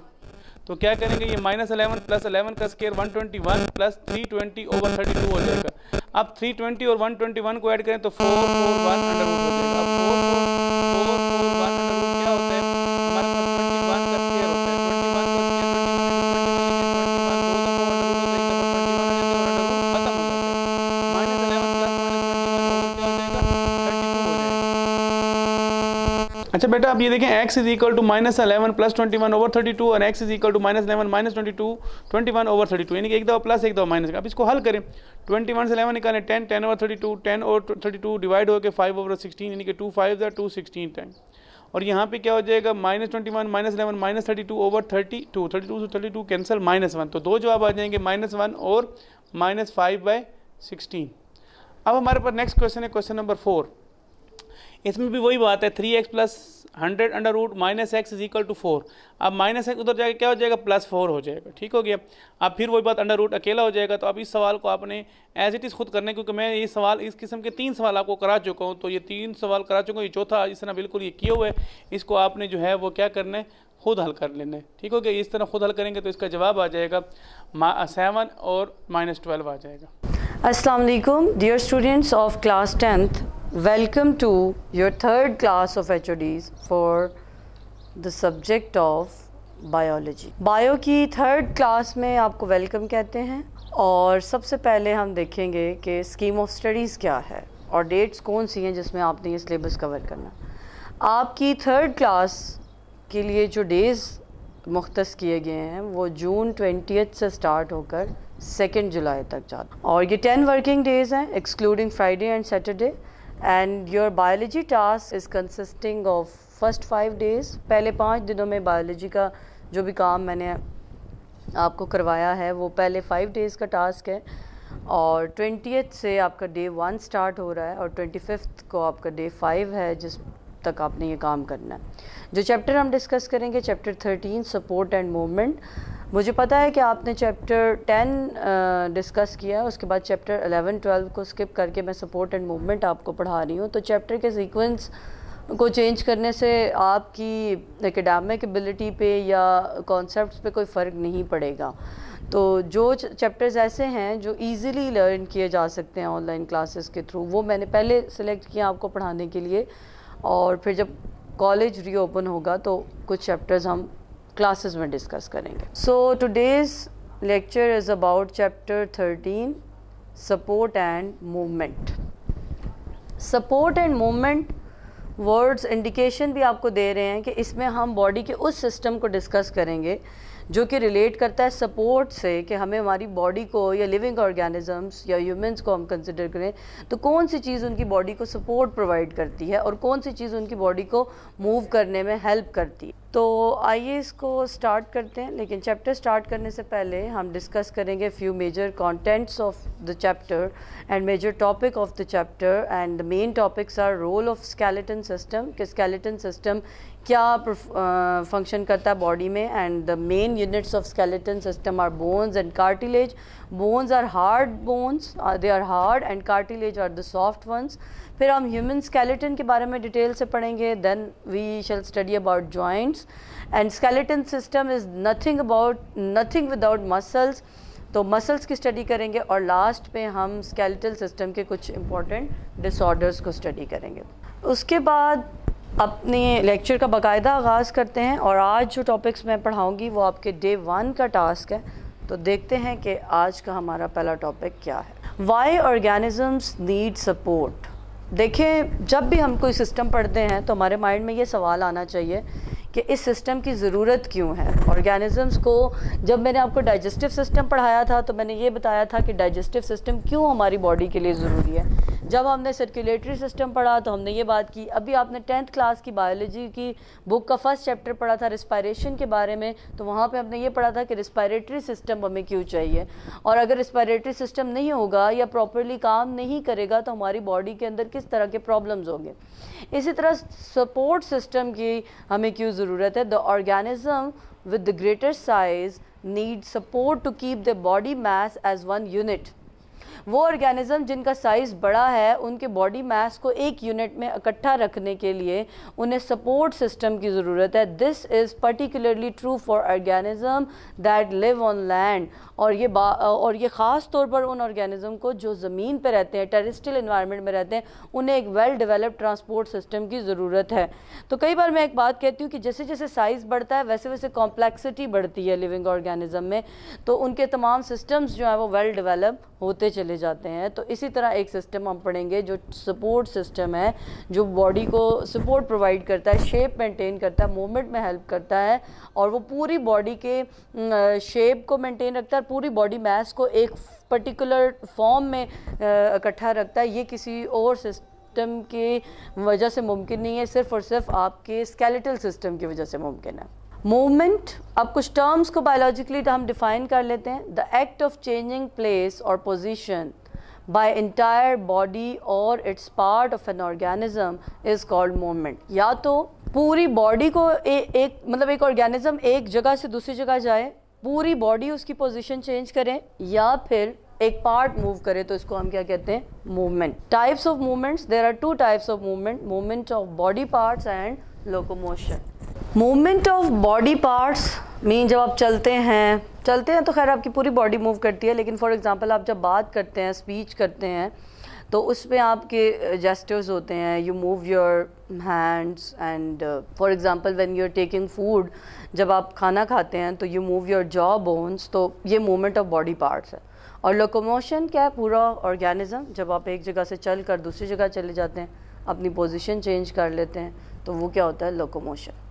तो क्या करेंगे ये माइनस अलेवन प्लस अलेवन का square one twenty one plus three twenty over thirty two हो जाएगा अब थ्री ट्वेंटी और वन ट्वेंटी वन को ऐड करें तो फोर फोर वन अंडर हो जाएगा अब फोर फोर बेटा अब ये देखें x is equal to minus eleven plus twenty one over thirty two और x is equal to minus eleven minus twenty two twenty one over thirty two यानी कि एक दो प्लस एक दो माइनस अब इसको हल करें ट्वेंटी वन से अलेवन निकालें ten ten over thirty two ten over thirty two divide होकर फाइव ओवर सिक्सटीन यानी कि टू फाइव या टू सिक्सटीन टाइम और यहाँ पे क्या हो जाएगा minus twenty one minus eleven minus thirty two over thirty two thirty two से thirty two cancel minus one तो दो जवाब आ जाएंगे माइनस वन और माइनस फाइव बाई सिक्सटीन अब हमारे पास नेक्स्ट क्वेश्चन है क्वेश्चन नंबर फोर इसमें भी वही बात है three x plus hundred under root minus x is equal to four अब माइनस एक्स उधर जाकर क्या हो जाएगा प्लस फोर हो जाएगा ठीक हो गया अब फिर वही बात अंडर रूट अकेला हो जाएगा तो अब इस सवाल को आपने एज इट इज़ खुद करने क्योंकि मैं ये सवाल इस किस्म के तीन सवाल आपको करा चुका हूँ तो ये तीन सवाल करा चुका हूँ ये चौथा इस तरह बिल्कुल ये किए हुए इसको आपने जो है वो क्या करना है खुद हल कर लेना है ठीक हो गया इस तरह खुद हल करेंगे तो इसका जवाब आ जाएगा सेवन और माइनस ट्वेल्व आ जाएगा असलम dear students of class tenth Welcome to your third class of HODs for the subject of biology. Bio की third class में आपको welcome कहते हैं और सबसे पहले हम देखेंगे कि scheme of studies क्या है और dates कौन सी हैं जिसमें आपने ये syllabus cover करना आपकी third class के लिए जो days मुख्त किए गए हैं वो जून ट्वेंटियथ से स्टार्ट होकर सेकेंड जुलाई तक जाते और ये टेन वर्किंग डेज़ हैं excluding Friday and Saturday and your biology task is consisting of first five days पहले पाँच दिनों में बायोलॉजी का जो भी काम मैंने आपको करवाया है वो पहले फाइव डेज़ का टास्क है और ट्वेंटी से आपका डे वन स्टार्ट हो रहा है और ट्वेंटी फिफ्थ को आपका डे फाइव है जिस तक आपने ये काम करना है जो चैप्टर हम डिस्कस करेंगे chapter thirteen support and movement मुझे पता है कि आपने चैप्टर 10 डिस्कस किया है उसके बाद चैप्टर 11 12 को स्किप करके मैं सपोर्ट एंड मूवमेंट आपको पढ़ा रही हूँ तो चैप्टर के सीक्वेंस को चेंज करने से आपकी एकेडमिक एबिलिटी पे या कॉन्सेप्ट्स पे कोई फ़र्क नहीं पड़ेगा तो जो चैप्टर्स ऐसे हैं जो इजीली लर्न किए जा सकते हैं ऑनलाइन क्लासेस के थ्रू वो मैंने पहले सेलेक्ट किया आपको पढ़ाने के लिए और फिर जब कॉलेज रीओपन होगा तो कुछ चैप्टर्स हम क्लासेस में डिस्कस करेंगे so today's lecture is about chapter thirteen support and movement support and movement words indication भी आपको दे रहे हैं कि इसमें हम बॉडी के उस सिस्टम को डिस्कस करेंगे जो कि रिलेट करता है सपोर्ट से कि हमें हमारी बॉडी को या लिविंग ऑर्गेनिजम्स या ह्यूमंस को हम कंसिडर करें तो कौन सी चीज़ उनकी बॉडी को सपोर्ट प्रोवाइड करती है और कौन सी चीज़ उनकी बॉडी को मूव करने में हेल्प करती है तो आइए इसको स्टार्ट करते हैं लेकिन चैप्टर स्टार्ट करने से पहले हम डिस्कस करेंगे few major contents of the chapter and major topic of the chapter and the main topics are role of skeleton system कि स्केलेटन सिस्टम क्या फंक्शन uh, करता है बॉडी में and the main units of skeleton system are bones and cartilage bones are hard bones they are hard and cartilage are the soft ones फिर हम human skeleton के बारे में detail से पढ़ेंगे then we shall study about joints and skeleton system is nothing about nothing without muscles तो muscles की study करेंगे और लास्ट पे हम स्केलेटल सिस्टम के कुछ इंपॉर्टेंट डिसऑर्डर्स को स्टडी करेंगे उसके बाद अपने लेक्चर का बाकायदा आगाज़ करते हैं और आज जो टॉपिक्स मैं पढ़ाऊँगी वो आपके डे वन का टास्क है तो देखते हैं कि आज का हमारा पहला टॉपिक क्या है वाई ऑर्गेनिज़म्स नीड सपोर्ट देखें जब भी हम कोई सिस्टम पढ़ते हैं तो हमारे माइंड में ये सवाल आना चाहिए कि इस सिस्टम की ज़रूरत क्यों है ऑर्गेनिज़म्स को जब मैंने आपको डाइजेस्टिव सिस्टम पढ़ाया था तो मैंने ये बताया था कि डाइजेस्टिव सिस्टम क्यों हमारी बॉडी के लिए ज़रूरी है जब हमने सर्कुलेटरी सिस्टम पढ़ा तो हमने ये बात की अभी आपने टेंथ क्लास की बायोलॉजी की बुक का फर्स्ट चैप्टर पढ़ा था रिस्पायरेशन के बारे में तो वहाँ पे हमने ये पढ़ा था कि रिस्पायरेटरी सिस्टम हमें क्यों चाहिए और अगर रिस्पायरेटरी सिस्टम नहीं होगा या प्रॉपरली काम नहीं करेगा तो हमारी बॉडी के अंदर किस तरह के प्रॉब्लम्स होंगे इसी तरह सपोर्ट सिस्टम की हमें क्यों ज़रूरत है the organism with the greater size need support to keep the body mass as one unit वो ऑर्गेनिज्म जिनका साइज़ बड़ा है उनके बॉडी मास को एक यूनिट में इकट्ठा रखने के लिए उन्हें सपोर्ट सिस्टम की ज़रूरत है this is particularly true for organism that live on land और ये और ये ख़ास तौर पर उन ऑर्गेनिज़म को जो ज़मीन पर रहते हैं टेरिस्टल इन्वायरमेंट में रहते हैं उन्हें एक वेल डेवलप्ड ट्रांसपोर्ट सिस्टम की ज़रूरत है तो कई बार मैं एक बात कहती हूँ कि जैसे जैसे साइज़ बढ़ता है वैसे वैसे कॉम्प्लेक्सिटी बढ़ती है लिविंग ऑर्गेनिज़म में तो उनके तमाम सिस्टम्स जो हैं वो वेल डिवेलप होते चले जाते हैं तो इसी तरह एक सिस्टम हम पढ़ेंगे जो सपोर्ट सिस्टम है जो बॉडी को सपोर्ट प्रोवाइड करता है शेप मेंटेन करता है मूवमेंट में हेल्प करता है और वो पूरी बॉडी के शेप को मेंटेन रखता है पूरी बॉडी मास को एक पर्टिकुलर फॉर्म में इकट्ठा रखता है ये किसी और सिस्टम की वजह से मुमकिन नहीं है सिर्फ और सिर्फ आपके स्केलेटल सिस्टम की वजह से मुमकिन है मूवमेंट अब कुछ टर्म्स को बायोलॉजिकली हम डिफाइन कर लेते हैं the act of changing place और पोजिशन बाय एंटायर बॉडी और its part of an organism is called movement या तो पूरी बॉडी को ए, एक मतलब एक ऑर्गेनिज्म एक जगह से दूसरी जगह जाए पूरी बॉडी उसकी पोजीशन चेंज करें या फिर एक पार्ट मूव करे तो इसको हम क्या कहते हैं movement types of movements there are two types of movement movement of body parts and locomotion movement of body parts mean जब आप चलते हैं चलते हैं तो खैर आपकी पूरी बॉडी मूव करती है लेकिन फॉर एग्जांपल आप जब बात करते हैं स्पीच करते हैं तो उसमें आपके जेस्टर्स होते हैं you move your hands and for example when you are taking food जब आप खाना खाते हैं तो you move your jaw bones तो ये मूवमेंट ऑफ बॉडी पार्ट्स है और लोकोमोशन क्या है पूरा ऑर्गेनिज़म जब आप एक जगह से चल कर दूसरी जगह चले जाते हैं अपनी पोजिशन चेंज कर लेते हैं तो वो क्या होता है locomotion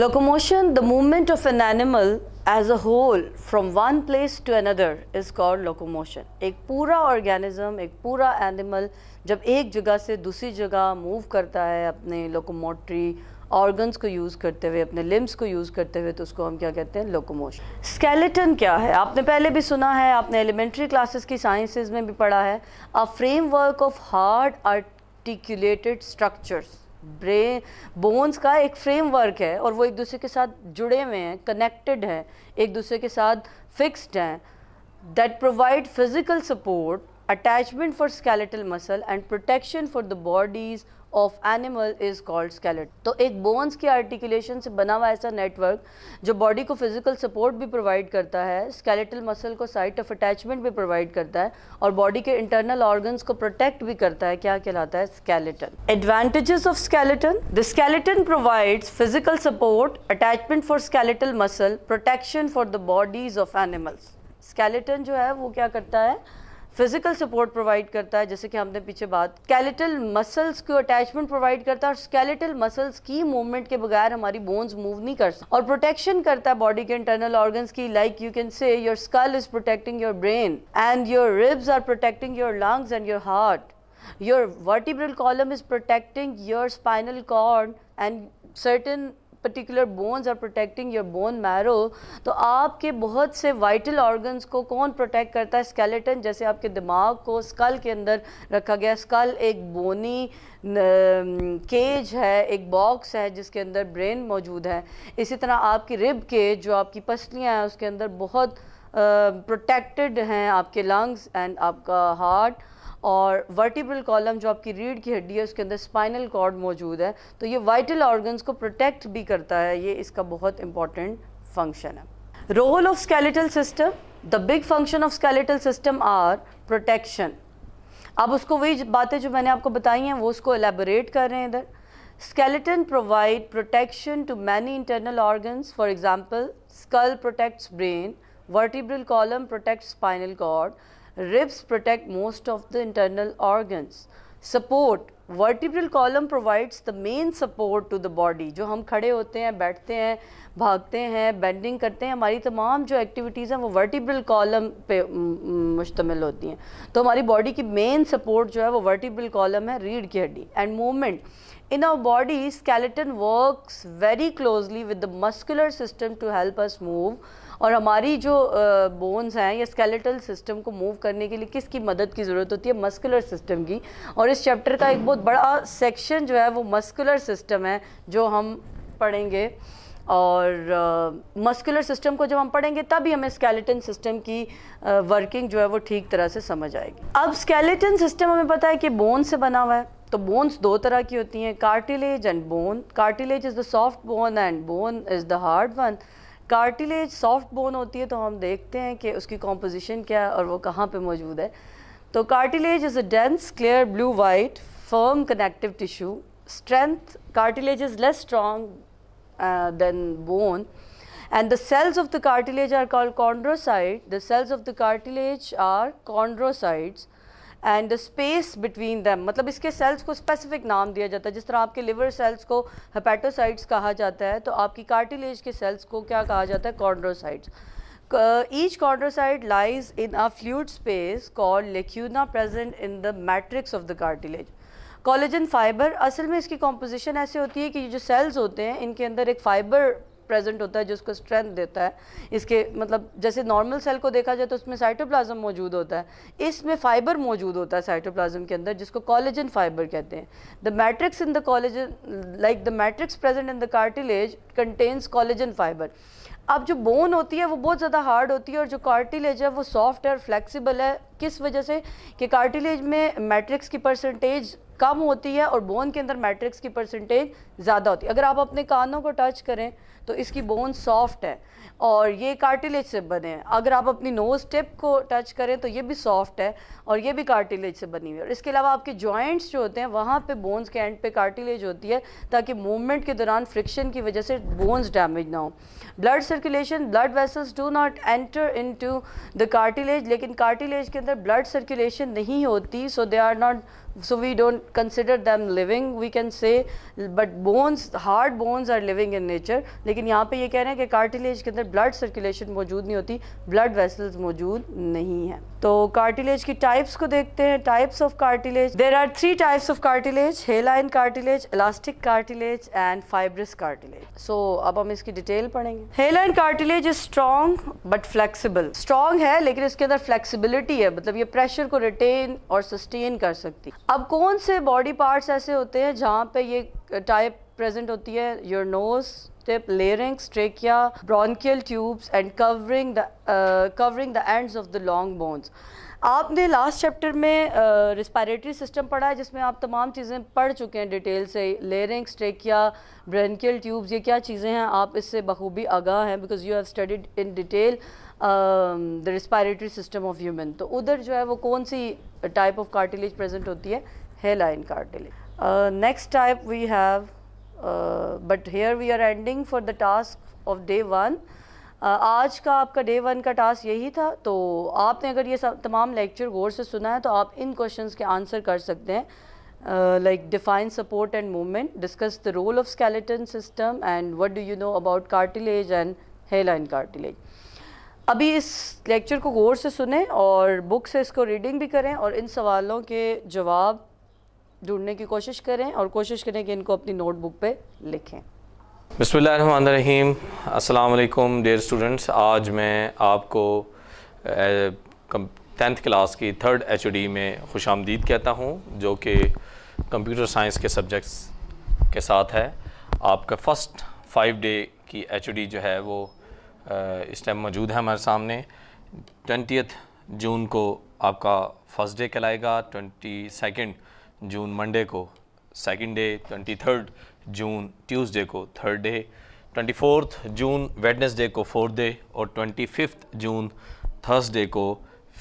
locomotion the movement of an animal as a whole from one place to another is called locomotion एक पूरा ऑर्गेनिज्म एक पूरा एनिमल जब एक जगह से दूसरी जगह मूव करता है अपने लोकोमोटरी ऑर्गन्स को यूज़ करते हुए अपने लिम्स को यूज़ करते हुए तो उसको हम क्या कहते हैं लोकोमोशन स्केलेटन क्या है आपने पहले भी सुना है आपने एलिमेंट्री क्लासेस की साइंसेज में भी पढ़ा है a framework of hard articulated structures brain bones का एक फ्रेमवर्क है और वो एक दूसरे के साथ जुड़े हुए हैं कनेक्टेड हैं एक दूसरे के साथ फिक्स्ड हैं that provide physical support attachment for skeletal muscle and protection for the bodies of animal is called skeleton तो एक बोन्स की आर्टिकुलेशन से बना हुआ ऐसा नेटवर्क जो बॉडी को फिजिकल सपोर्ट भी प्रोवाइड करता है स्केलेटल मसल को साइट ऑफ अटैचमेंट भी प्रोवाइड करता है और बॉडी के इंटरनल ऑर्गन्स को प्रोटेक्ट भी करता है क्या कहलाता है skeleton advantages of skeleton the skeleton provides physical support attachment for skeletal muscle protection for the bodies of animals skeleton जो है वो क्या करता है फिजिकल सपोर्ट प्रोवाइड करता है जैसे कि हमने पीछे बात स्केलेटल मसल्स को अटैचमेंट प्रोवाइड करता है और स्केलेटल मसल्स की मूवमेंट के बगैर हमारी बोन्स मूव नहीं कर सकते और प्रोटेक्शन करता है बॉडी के इंटरनल ऑर्गन्स की like you can say your skull is protecting your brain and your ribs are protecting your lungs and your heart your vertebral column is protecting your spinal cord and certain particular bones are protecting your bone marrow तो आपके बहुत से vital organs को कौन protect करता है skeleton जैसे आपके दिमाग को स्कल के अंदर रखा गया स्कल एक बोनी केज है एक बॉक्स है जिसके अंदर ब्रेन मौजूद है इसी तरह आपकी रिब के जो आपकी पसलियाँ हैं उसके अंदर बहुत प्रोटेक्टेड हैं आपके लंग्स एंड आपका हार्ट और वर्टिब्रल कॉलम जो आपकी रीढ़ की हड्डी है उसके अंदर स्पाइनल कॉर्ड मौजूद है तो ये वाइटल ऑर्गन्स को प्रोटेक्ट भी करता है ये इसका बहुत इंपॉर्टेंट फंक्शन है role of skeletal system the big function of skeletal system are protection अब उसको वही बातें जो मैंने आपको बताई हैं वो उसको एलेबोरेट कर रहे हैं इधर skeleton provide protection to many internal organs for example skull protects brain vertebral column protect spinal cord Ribs protect most of the internal organs. Support vertebral column provides the main support to the body जो हम खड़े होते हैं बैठते हैं भागते हैं bending करते हैं हमारी तमाम जो एक्टिविटीज़ हैं वो वर्टिब्रल कॉलम पे मुश्तमिल होती हैं तो हमारी बॉडी की मेन सपोर्ट जो है वो वर्टिब्रल कॉलम है रीढ़ की हड्डी and movement in our body skeleton works very closely with the muscular system to help us move और हमारी जो बोन्स हैं या स्केलेटल सिस्टम को मूव करने के लिए किसकी मदद की ज़रूरत होती है मस्कुलर सिस्टम की और इस चैप्टर का एक बहुत बड़ा सेक्शन जो है वो मस्कुलर सिस्टम है जो हम पढ़ेंगे और मस्कुलर uh, सिस्टम को जब हम पढ़ेंगे तभी हमें स्केलेटन सिस्टम की वर्किंग uh, जो है वो ठीक तरह से समझ आएगी अब स्केलेटन सिस्टम हमें पता है कि बोन से बना हुआ है तो बोन्स दो तरह की होती हैं cartilage and bone cartilage is the soft bone and bone is the hard one cartilage soft bone होती है तो हम देखते हैं कि उसकी कॉम्पोजिशन क्या है और वो कहाँ पे मौजूद है तो cartilage is a dense clear blue white firm connective tissue strength cartilage is less strong than bone and the cells of the cartilage are called chondrocyte the cells of the cartilage are chondrocytes and the space between them मतलब इसके sales को specific नाम दिया जाता है जिस तरह आपके लिवर सेल्स को हेपेटोसाइट्स कहा जाता है तो आपकी कार्टिलेज के सेल्स को क्या कहा जाता है chondrocytes each chondrocyte lies in a fluid space called lacuna present in the matrix of the cartilage collagen fibre असल में इसकी कॉम्पोजिशन ऐसे होती है कि ये जो सेल्स होते हैं इनके अंदर एक फाइबर प्रेजेंट होता है जिसको स्ट्रेंथ देता है इसके मतलब जैसे नॉर्मल सेल को देखा जाए तो उसमें साइटोप्लाज्म मौजूद होता है इसमें फाइबर मौजूद होता है साइटोप्लाज्म के अंदर जिसको कॉलेजन फाइबर कहते हैं the matrix in the collagen like the matrix present in the cartilage contains collagen fibre अब जो बोन होती है वो बहुत ज़्यादा हार्ड होती है और जो कार्टिलेज है वो सॉफ्ट है और फ्लेक्सिबल है किस वजह से कि कार्टिलेज में मैट्रिक्स की परसेंटेज कम होती है और बोन के अंदर मैट्रिक्स की परसेंटेज ज़्यादा होती है अगर आप अपने कानों को टच करें तो इसकी बोन सॉफ्ट है और ये कार्टिलेज से बने हैं अगर आप अपनी नोज़ टिप को टच करें तो ये भी सॉफ्ट है और ये भी कार्टिलेज से बनी हुई है और इसके अलावा आपके जॉइंट्स जो होते हैं वहाँ पे बोन्स के एंड पे कार्टिलेज होती है ताकि मूवमेंट के दौरान फ्रिक्शन की वजह से बोन्स डैमेज ना हो blood circulation blood vessels do not enter in the cartilage लेकिन कार्टिलेज के अंदर ब्लड सर्कुलेशन नहीं होती so they are not so we don't consider them living we can say but bones hard bones are living in nature लेकिन यहाँ पे ये कह रहे हैं कि कार्टिलेज के अंदर ब्लड सर्कुलेशन मौजूद नहीं होती ब्लड वेसल्स मौजूद नहीं है तो कार्टिलेज की टाइप्स को देखते हैं types of cartilage there are three types of cartilage hyaline cartilage elastic cartilage and fibrous cartilage so अब हम इसकी डिटेल पढ़ेंगे hyaline cartilage is strong but flexible strong है लेकिन इसके अंदर फ्लेक्सिबिलिटी है मतलब ये प्रेशर को रिटेन और सस्टेन कर सकती अब कौन से बॉडी पार्ट्स ऐसे होते हैं जहाँ पे ये टाइप प्रेजेंट होती है your nose tip larynx trachea bronchial tubes and covering the covering the ends of the long bones आपने लास्ट चैप्टर में रिस्पायरेटरी uh, सिस्टम पढ़ा है जिसमें आप तमाम चीज़ें पढ़ चुके हैं डिटेल से लेरिंग ट्रेकिया ब्रेनकियल ट्यूब्स ये क्या चीज़ें हैं आप इससे बखूबी आगाह हैं because you have studied in detail the respiratory system of human तो उधर जो है वो कौन सी टाइप ऑफ कार्टिलेज प्रेजेंट होती है hyaline cartilage Uh, next type we have, uh, but here we are ending for the task of day one. Uh, आज का आपका डे वन का टास्क यही था तो आपने अगर ये सब तमाम लेक्चर गौर से सुना है तो आप इन क्वेश्चंस के आंसर कर सकते हैं like define support and movement discuss the role of skeleton system and what do you know about cartilage and hyaline cartilage अभी इस लेक्चर को गौर से सुने और बुक से इसको रीडिंग भी करें और इन सवालों के जवाब ढूंढने की कोशिश करें और कोशिश करें कि इनको अपनी नोटबुक पे लिखें बसमीम अस्सलाम डियर स्टूडेंट्स आज मैं आपको टेंथ क्लास की थर्ड एच में खुश आमदीद कहता हूँ जो कि कंप्यूटर साइंस के सब्जेक्ट्स के साथ है आपका फ़र्स्ट फाइव डे की एच जो है वो इस टाइम मौजूद है हमारे सामने ट्वेंटियथ जून को आपका फ़र्स्ट डे कहलाएगा ट्वेंटी सेकेंड जून मंडे को second day twenty third June Tuesday को third day twenty fourth June Wednesday को फोर्थ डे और ट्वेंटी फिफ्थ जून थर्सडे को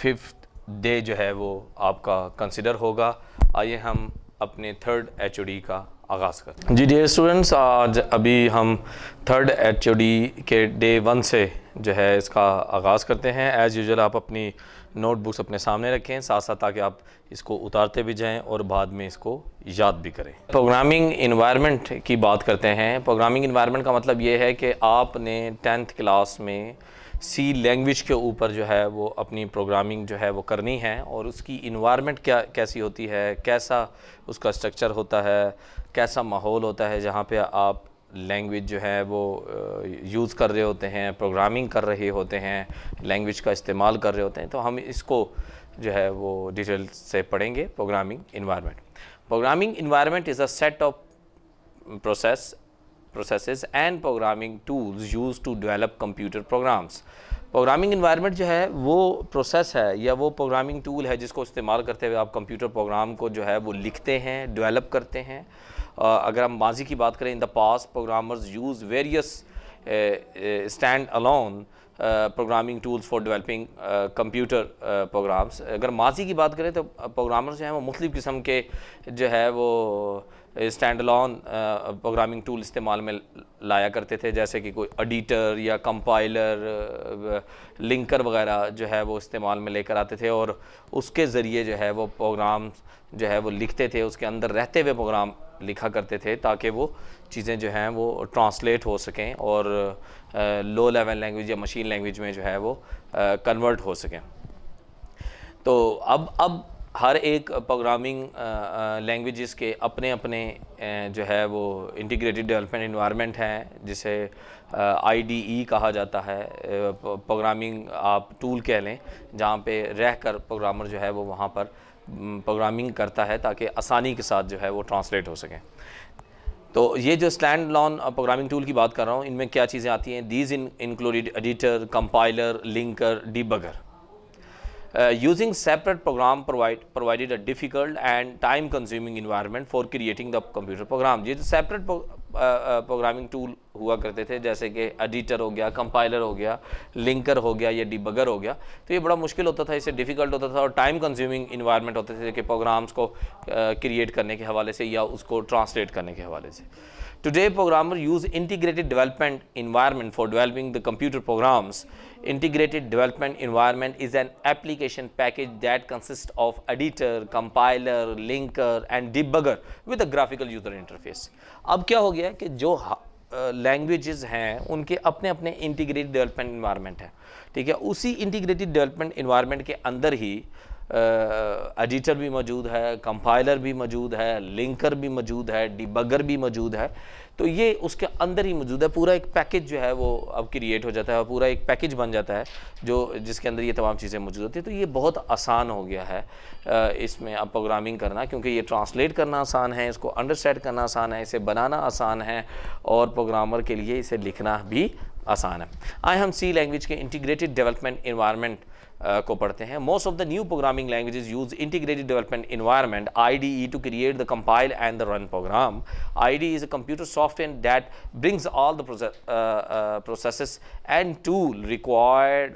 फिफ्थ डे जो है वो आपका कंसिडर होगा आइए हम अपने थर्ड एच का आगाज़ कर जी डी स्टूडेंट्स आज अभी हम थर्ड एच के डे वन से जो है इसका आगाज़ करते हैं एज़ यूजल आप अपनी नोटबुक्स अपने सामने रखें साथ साथ ताकि आप इसको उतारते भी जाएं और बाद में इसको याद भी करें प्रोग्रामिंग इन्वायरमेंट की बात करते हैं प्रोग्रामिंग इन्वायरमेंट का मतलब ये है कि आपने टेंथ क्लास में सी लैंग्वेज के ऊपर जो है वो अपनी प्रोग्रामिंग जो है वो करनी है और उसकी इन्वायरमेंट क्या कैसी होती है कैसा उसका स्ट्रक्चर होता है कैसा माहौल होता है जहाँ पे आप लैंग्वेज जो है वो यूज़ कर रहे होते हैं प्रोग्रामिंग कर रहे होते हैं लैंग्वेज का इस्तेमाल कर रहे होते हैं तो हम इसको जो है वो डिटेल से पढ़ेंगे programming environment programming environment is a set of process process and programming tools use to develop computer programs programming environment जो है वो प्रोसेस है या वो प्रोग्रामिंग टूल है जिसको इस्तेमाल करते हुए आप कंप्यूटर प्रोग्राम को जो है वो लिखते हैं डेवलप करते हैं अगर हम माजी की बात करें in the past programmers use various stand alone programming tools for developing computer programs अगर माजी की बात करें तो प्रोग्रामर्स जो हैं वो मुख्तु किस्म के जो है वो स्टैंड लॉन प्रोग्रामिंग टूल इस्तेमाल में लाया करते थे जैसे कि कोई एडिटर या कंपाइलर लिंकर वगैरह जो है वो इस्तेमाल में लेकर आते थे और उसके ज़रिए जो है वो प्रोग्राम जो है वो लिखते थे उसके अंदर रहते हुए प्रोग्राम लिखा करते थे ताकि वो चीज़ें जो हैं वो ट्रांसलेट हो सकें और लो लेवल लैंग्वेज या मशीन लैंग्वेज में जो है वो कन्वर्ट हो सकें तो अब अब हर एक प्रोग्रामिंग लैंग्वेजेस के अपने अपने जो है वो इंटीग्रेटेड डेवलपमेंट इन्वायरमेंट हैं जिसे आईडीई कहा जाता है प्रोग्रामिंग आप टूल कह लें जहाँ पे रह कर प्रोग्रामर जो है वो वहाँ पर प्रोग्रामिंग करता है ताकि आसानी के साथ जो है वो ट्रांसलेट हो सकें तो ये जो स्टैंड लॉन प्रोग्रामिंग टूल की बात कर रहा हूँ इनमें क्या चीज़ें आती हैं these in included editor compiler linker debugger using separate program program provide provided a difficult and time consuming environment for creating the computer program ye to तो separate pro uh, uh, हुआ करते थे जैसे कि एडिटर हो गया compiler हो गया लिंकर हो गया या डिबगर हो गया तो ये बड़ा मुश्किल होता था इसे डिफ़िकल्ट होता था और टाइम कंज्यूमिंग इन्वायरमेंट होते थे कि प्रोग्राम्स को क्रिएट uh, करने के हवाले से या उसको ट्रांसलेट करने के हवाले से today programmer use integrated development environment for developing the computer programs Integrated Development Environment is an application package that consists of editor, compiler, linker and debugger with a graphical user interface. ab kya ho gaya ki jo languages uh, हैं उनके अपने अपने integrated development environment है ठीक है उसी integrated development environment के अंदर ही एडिटर uh, भी मौजूद है कंपाइलर भी मौजूद है लिंकर भी मौजूद है डिबगर भी मौजूद है तो ये उसके अंदर ही मौजूद है पूरा एक पैकेज जो है वो अब क्रिएट हो जाता है पूरा एक पैकेज बन जाता है जो जिसके अंदर ये तमाम चीज़ें मौजूद होती हैं तो ये बहुत आसान हो गया है इसमें अब प्रोग्रामिंग करना क्योंकि ये ट्रांसलेट करना आसान है इसको अंडरस्टैंड करना आसान है इसे बनाना आसान है और प्रोग्रामर के लिए इसे लिखना भी आसान है आई हम सी लैंग्वेज के इंटीग्रेटेड डेवलपमेंट इन्वायरमेंट को पढ़ते हैं most of the new programming languages use integrated development environment E to create the compile and the run program D is a computer software that brings all the process and tool required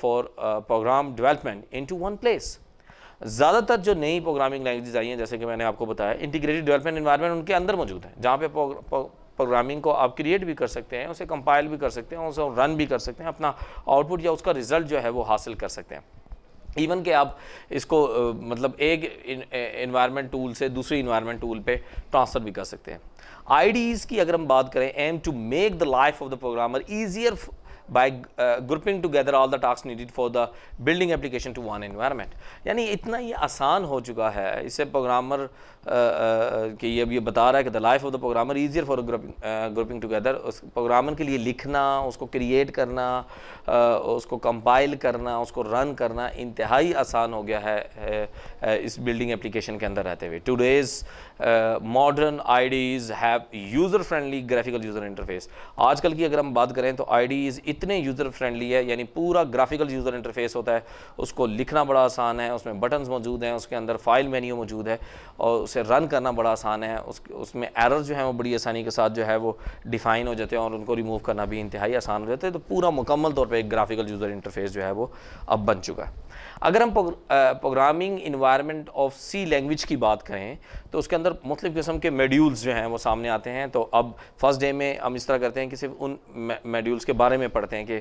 for program development to one place ज़्यादातर जो नई programming languages आई हैं जैसे कि मैंने आपको बताया integrated development environment उनके अंदर मौजूद हैं जहाँ पे प्रोग्रामिंग को आप क्रिएट भी कर सकते हैं उसे कंपाइल भी कर सकते हैं उसे रन भी कर सकते हैं अपना आउटपुट या उसका रिजल्ट जो है वो हासिल कर सकते हैं इवन के आप इसको मतलब एक इन्वायरमेंट टूल से दूसरी इन्वायरमेंट टूल पे ट्रांसफ़र भी कर सकते हैं आईडीज़ की अगर हम बात करें aim to make the life of the programmer easier by uh, grouping together all the tasks needed for the building application to one environment यानी इतना ये आसान हो चुका है इससे प्रोग्रामर कि ये अब ये बता रहा है कि the life of the programmer easier for grouping grouping together उस प्रोग्रामर के लिए लिखना उसको क्रिएट करना उसको कंपाइल करना उसको रन करना इंतहाई आसान हो गया है इस बिल्डिंग एप्लीकेशन के अंदर रहते हुए today's modern IDEs have user friendly graphical user interface आजकल की अगर हम बात करें तो आईडीज इतने यूज़र फ्रेंडली है यानी पूरा ग्राफिकल यूज़र इंटरफेस होता है उसको लिखना बड़ा आसान है उसमें बटन्स मौजूद हैं उसके अंदर फाइल मेन्यू मौजूद है और उसे रन करना बड़ा आसान है उस उसमें एरर जो है वो बड़ी आसानी के साथ जो है वो डिफ़ाइन हो जाते हैं और उनको रिमूव करना भी इंतहाई आसान हो जाता है तो पूरा मुकम्मल तौर पर एक ग्राफिकल यूज़र इंटरफेस जो है वो अब बन चुका है अगर हम programming environment of C language की बात करें तो उसके अंदर मुख्तु किस्म के मेड्यूल्स जो हैं वो सामने आते हैं तो अब फर्स्ट डे में हम इस तरह करते हैं कि सिर्फ उन मेड्यूल्स के बारे में पढ़ते हैं कि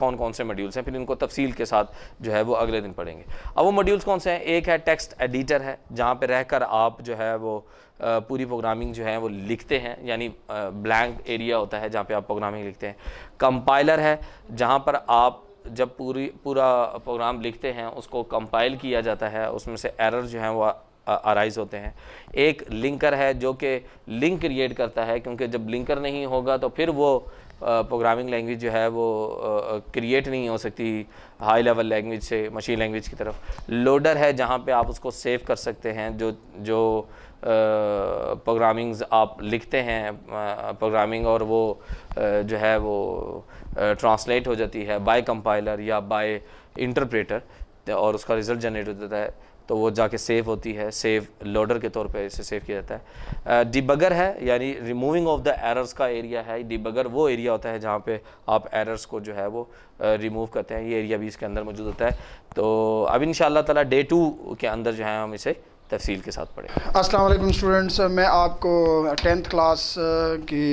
कौन कौन से मेड्यूल्स हैं फिर इनको तफसील के साथ जो है वो अगले दिन पढ़ेंगे अब वो मेड्यूल्स कौन से हैं एक है टेक्स्ट एडिटर है जहाँ पर रहकर आप जो है वो पूरी प्रोग्रामिंग जो है वो लिखते हैं यानी ब्लैंक एरिया होता है जहाँ पे आप प्रोग्रामिंग लिखते हैं कंपाइलर है जहाँ पर आप जब पूरी पूरा प्रोग्राम लिखते हैं उसको कंपाइल किया जाता है उसमें से एरर जो है वह अराइज होते हैं एक लिंकर है जो कि लिंक क्रिएट करता है क्योंकि जब लिंकर नहीं होगा तो फिर वो प्रोग्रामिंग लैंग्वेज जो है वो क्रिएट नहीं हो सकती हाई लेवल लैंग्वेज से मशीन लैंग्वेज की तरफ लोडर है जहाँ पे आप उसको सेव कर सकते हैं जो जो प्रोग्रामिंग्स आप लिखते हैं प्रोग्रामिंग और वो जो है वो ट्रांसलेट हो जाती है बाय कंपाइलर या बाय इंटरप्रेटर तो और उसका रिज़ल्ट जनरेट हो जाता है तो वो जाके सेव होती है सेव लोडर के तौर पे इसे सेव किया जाता है डिबगर uh, है यानी रिमूविंग ऑफ द एरर्स का एरिया है डिबगर वो एरिया होता है जहाँ पे आप एरर्स को जो है वो रिमूव uh, करते हैं ये एरिया भी इसके अंदर मौजूद होता है तो अब इन ताला डे टू के अंदर जो है हम इसे तफसील के साथ पढ़ेंगे असलम स्टूडेंट्स मैं आपको टेंथ क्लास की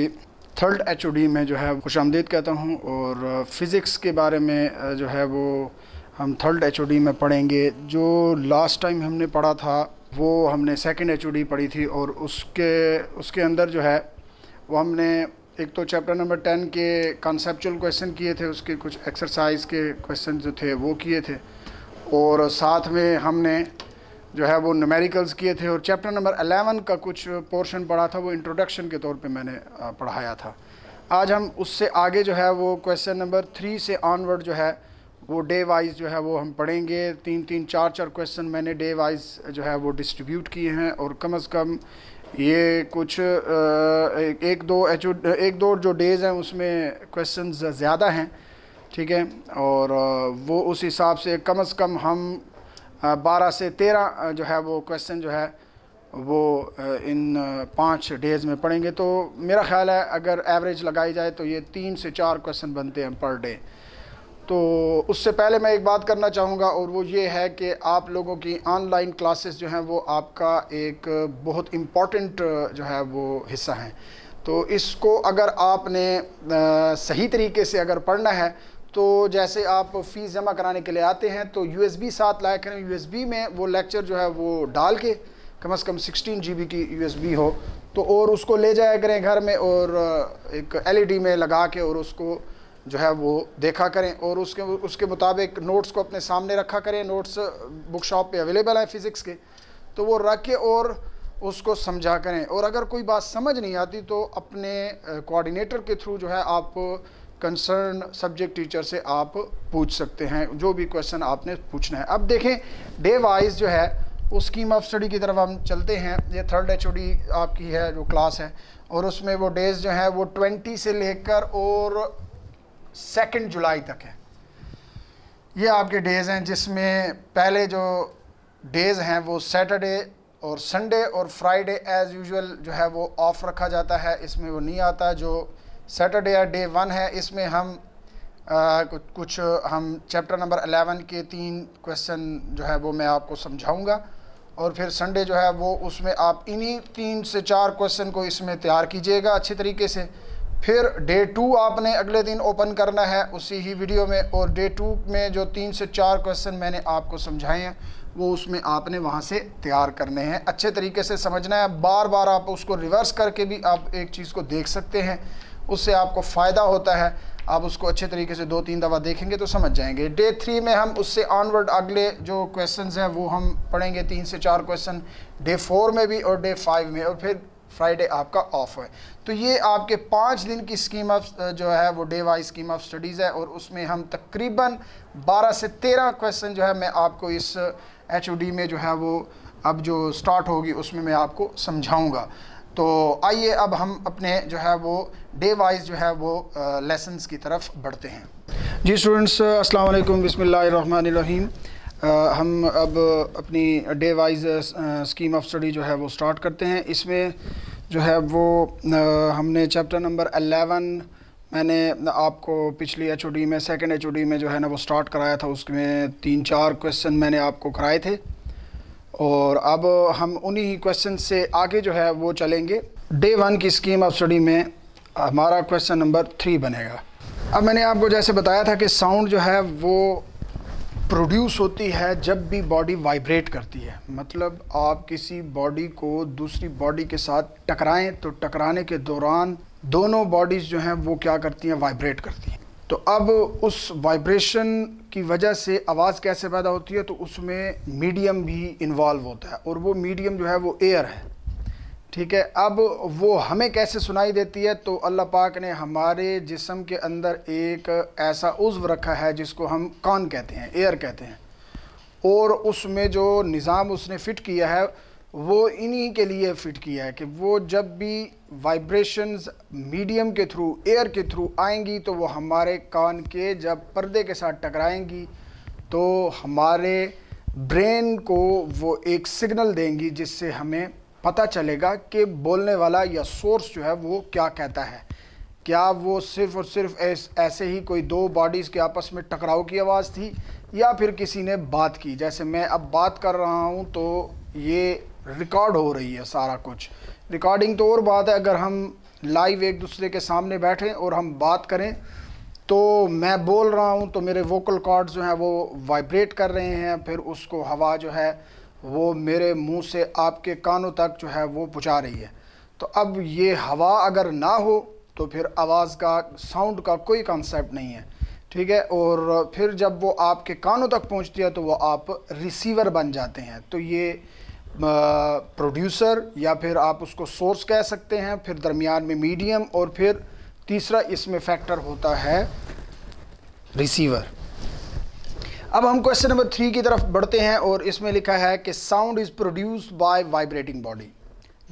थर्ड एच में जो है खुश कहता हूँ और फिज़िक्स के बारे में जो है वो हम थर्ड एच में पढ़ेंगे जो लास्ट टाइम हमने पढ़ा था वो हमने सेकेंड एच पढ़ी थी और उसके उसके अंदर जो है वो हमने एक तो चैप्टर नंबर टेन के कंसेपचुअल क्वेश्चन किए थे उसके कुछ एक्सरसाइज के क्वेश्चन जो थे वो किए थे और साथ में हमने जो है वो नमेरिकल्स किए थे और चैप्टर नंबर अलेवन का कुछ पोर्शन पढ़ा था वो इंट्रोडक्शन के तौर पे मैंने पढ़ाया था आज हम उससे आगे जो है वो क्वेश्चन नंबर थ्री से ऑनवर्ड जो है वो डे वाइज जो है वो हम पढ़ेंगे तीन तीन चार चार क्वेश्चन मैंने डे वाइज जो है वो डिस्ट्रीब्यूट किए हैं और कम अज़ कम ये कुछ एक दो एच एक दो जो डेज़ हैं उसमें क्वेश्चन ज़्यादा हैं ठीक है और वो उस हिसाब से कम अज कम हम बारह से तेरह जो है वो क्वेश्चन जो है वो इन पाँच डेज़ में पढ़ेंगे तो मेरा ख्याल है अगर एवरेज लगाई जाए तो ये तीन से चार क्वेश्चन बनते हैं पर डे तो उससे पहले मैं एक बात करना चाहूँगा और वो ये है कि आप लोगों की ऑनलाइन क्लासेस जो हैं वो आपका एक बहुत इम्पॉर्टेंट जो है वो हिस्सा हैं तो इसको अगर आपने सही तरीके से अगर पढ़ना है तो जैसे आप फ़ीस जमा कराने के लिए आते हैं तो बी साथ लाया करें बी में वो लेक्चर जो है वो डाल के कम अज़ कम जी बी की बी हो तो और उसको ले जाया करें घर में और एक डी e में लगा के और उसको जो है वो देखा करें और उसके उसके मुताबिक नोट्स को अपने सामने रखा करें नोट्स बुक शॉप पर अवेलेबल हैं फ़िज़िक्स के तो वो रख के और उसको समझा करें और अगर कोई बात समझ नहीं आती तो अपने कोऑर्डिनेटर के थ्रू जो है आप कंसर्न सब्जेक्ट टीचर से आप पूछ सकते हैं जो भी क्वेश्चन आपने पूछना है अब देखें डे वाइज जो है उस स्कीम ऑफ स्टडी की तरफ हम चलते हैं ये थर्ड एच आपकी है जो क्लास है और उसमें वो डेज़ जो है वो ट्वेंटी से लेकर और सेकेंड जुलाई तक है ये आपके डेज़ हैं जिसमें पहले जो डेज़ हैं वो सैटरडे और संडे और फ्राइडे एज़ यूजुअल जो है वो ऑफ़ रखा जाता है इसमें वो नहीं आता जो सैटरडे या डे वन है इसमें हम आ, कुछ, कुछ हम चैप्टर नंबर अलेवन के तीन क्वेश्चन जो है वो मैं आपको समझाऊंगा और फिर संडे जो है वो उसमें आप इन्हीं तीन से चार क्वेश्चन को इसमें तैयार कीजिएगा अच्छे तरीके से फिर डे टू आपने अगले दिन ओपन करना है उसी ही वीडियो में और डे टू में जो तीन से चार क्वेश्चन मैंने आपको समझाए हैं वो उसमें आपने वहाँ से तैयार करने हैं अच्छे तरीके से समझना है बार बार आप उसको रिवर्स करके भी आप एक चीज़ को देख सकते हैं उससे आपको फ़ायदा होता है आप उसको अच्छे तरीके से दो तीन दफ़ा देखेंगे तो समझ जाएंगे डे थ्री में हम उससे ऑनवर्ड अगले जो क्वेश्चन हैं वो हम पढ़ेंगे तीन से चार क्वेश्चन डे फोर में भी और डे फाइव में और फिर फ्राइडे आपका ऑफ है तो ये आपके पाँच दिन की स्कीम ऑफ जो है वो day wise scheme of studies है और उसमें हम तकरीबन 12 से 13 क्वेश्चन जो है मैं आपको इस एच में जो है वो अब जो स्टार्ट होगी उसमें मैं आपको समझाऊँगा तो आइए अब हम अपने जो है वो डे वाइज जो है वो लेसन की तरफ बढ़ते हैं जी स्टूडेंट्स अस्सलाम वालेकुम बिस्मिल्लाह हम अब अपनी day wise scheme of study जो है वो स्टार्ट करते हैं इसमें जो है वो हमने चैप्टर नंबर अलेवन मैंने आपको पिछली एच में सेकेंड एच में जो है ना वो स्टार्ट कराया था उसमें तीन चार क्वेश्चन मैंने आपको कराए थे और अब हम उन्हीं क्वेश्चन से आगे जो है वो चलेंगे डे वन की स्कीम ऑफ स्टडी में हमारा क्वेश्चन नंबर थ्री बनेगा अब मैंने आपको जैसे बताया था कि साउंड जो है वो प्रोड्यूस होती है जब भी बॉडी वाइब्रेट करती है मतलब आप किसी बॉडी को दूसरी बॉडी के साथ टकराएं तो टकराने के दौरान दोनों बॉडीज़ जो हैं वो क्या करती हैं वाइब्रेट करती हैं तो अब उस वाइब्रेशन की वजह से आवाज़ कैसे पैदा होती है तो उसमें मीडियम भी इन्वॉल्व होता है और वो मीडियम जो है वो एयर है ठीक है अब वो हमें कैसे सुनाई देती है तो अल्लाह पाक ने हमारे जिसम के अंदर एक ऐसा उज्व रखा है जिसको हम कान कहते हैं एयर कहते हैं और उसमें जो निज़ाम उसने फ़िट किया है वो इन्हीं के लिए फ़िट किया है कि वो जब भी वाइब्रेशंस मीडियम के थ्रू एयर के थ्रू आएंगी तो वो हमारे कान के जब पर्दे के साथ टकराएंगी तो हमारे ब्रेन को वो एक सिग्नल देंगी जिससे हमें पता चलेगा कि बोलने वाला या सोर्स जो है वो क्या कहता है क्या वो सिर्फ़ और सिर्फ ऐस, ऐसे ही कोई दो बॉडीज़ के आपस में टकराव की आवाज़ थी या फिर किसी ने बात की जैसे मैं अब बात कर रहा हूँ तो ये रिकॉर्ड हो रही है सारा कुछ रिकॉर्डिंग तो और बात है अगर हम लाइव एक दूसरे के सामने बैठें और हम बात करें तो मैं बोल रहा हूँ तो मेरे वोकल कॉर्ड जो हैं वो वाइब्रेट कर रहे हैं फिर उसको हवा जो है वो मेरे मुंह से आपके कानों तक जो है वो पहुँचा रही है तो अब ये हवा अगर ना हो तो फिर आवाज़ का साउंड का कोई कॉन्सेप्ट नहीं है ठीक है और फिर जब वो आपके कानों तक पहुंचती है तो वो आप रिसीवर बन जाते हैं तो ये प्रोड्यूसर या फिर आप उसको सोर्स कह सकते हैं फिर दरमियान में मीडियम और फिर तीसरा इसमें फैक्टर होता है रिसीवर अब हम क्वेश्चन नंबर थ्री की तरफ बढ़ते हैं और इसमें लिखा है कि sound is produce by vibrating body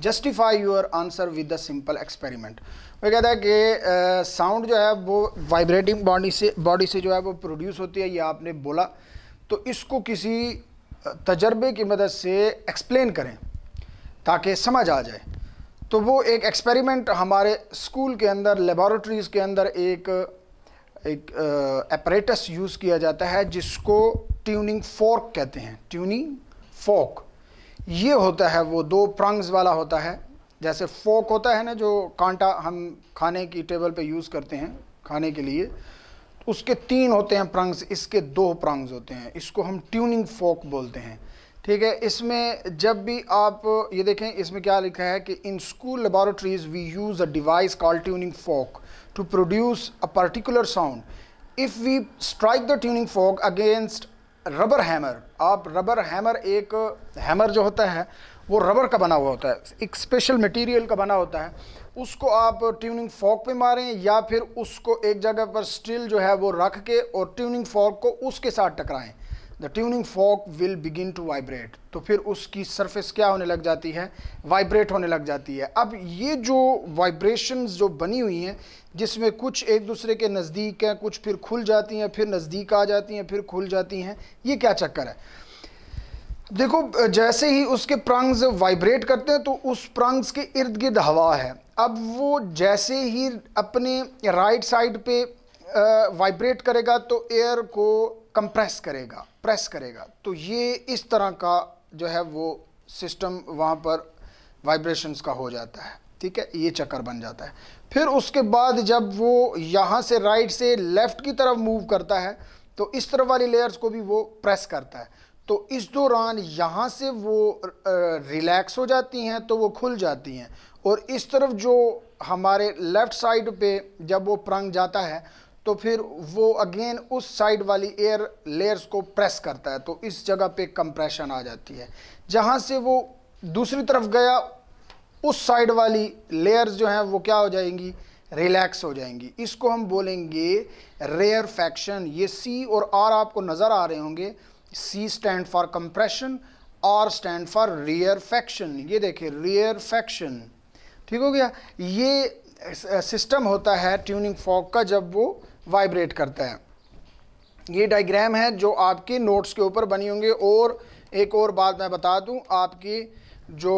justify your answer with the simple experiment वो कहता है कि साउंड जो है वो वाइब्रेटिंग बॉडी से बॉडी से जो है वो प्रोड्यूस होती है ये आपने बोला तो इसको किसी तजर्बे की मदद से एक्सप्लेन करें ताकि समझ आ जाए तो वो एक एक्सपेरिमेंट हमारे स्कूल के अंदर लेबॉरेटरीज़ के अंदर एक एक अपरेटस यूज़ किया जाता है जिसको ट्यूनिंग फोर्क कहते हैं ट्यूनिंग फोक ये होता है वो दो प्रंग्स वाला होता है जैसे फोक होता है ना जो कांटा हम खाने की टेबल पे यूज़ करते हैं खाने के लिए उसके तीन होते हैं प्रंग्स इसके दो प्रंग्स होते हैं इसको हम ट्यूनिंग फोक बोलते हैं ठीक है इसमें जब भी आप ये देखें इसमें क्या लिखा है कि in school laboratories we use a device call tuning fork to produce a particular sound. If we strike the tuning fork against rubber hammer आप रबर हैमर एक हैमर जो होता है वो रबर का बना हुआ होता है एक स्पेशल मटेरियल का बना होता है उसको आप ट्यूनिंग फॉक पे मारें या फिर उसको एक जगह पर स्टिल जो है वो रख के और ट्यूनिंग फॉक को उसके साथ टकराएं the tuning fork will begin to vibrate तो फिर उसकी सरफेस क्या होने लग जाती है वाइब्रेट होने लग जाती है अब ये जो वाइब्रेशंस जो बनी हुई हैं जिसमें कुछ एक दूसरे के नज़दीक हैं कुछ फिर खुल जाती हैं फिर नज़दीक आ जाती हैं फिर खुल जाती हैं ये क्या चक्कर है देखो जैसे ही उसके प्रंग्स वाइब्रेट करते हैं तो उस प्रंग्स के इर्द गिर्द हवा है अब वो जैसे ही अपने राइट साइड पे वाइब्रेट करेगा तो एयर को कंप्रेस करेगा प्रेस करेगा तो ये इस तरह का जो है वो सिस्टम वहाँ पर वाइब्रेशंस का हो जाता है ठीक है ये चक्कर बन जाता है फिर उसके बाद जब वो यहाँ से राइट से लेफ़्ट की तरफ मूव करता है तो इस तरह वाली लेयर्स को भी वो प्रेस करता है तो इस दौरान यहाँ से वो रिलैक्स हो जाती हैं तो वो खुल जाती हैं और इस तरफ जो हमारे लेफ़्ट साइड पे जब वो प्रंग जाता है तो फिर वो अगेन उस साइड वाली एयर लेयर्स को प्रेस करता है तो इस जगह पे कंप्रेशन आ जाती है जहाँ से वो दूसरी तरफ गया उस साइड वाली लेयर्स जो हैं वो क्या हो जाएंगी रिलैक्स हो जाएंगी इसको हम बोलेंगे रेयर फैक्शन ये सी और आर आपको नज़र आ रहे होंगे C stand for compression R stand for rarefaction ये देखिए रेयर फैक्शन ठीक हो गया ये सिस्टम होता है ट्यूनिंग फॉक का जब वो वाइब्रेट करता है ये डायग्राम है जो आपके नोट्स के ऊपर बनी होंगे और एक और बात मैं बता दूं आपकी जो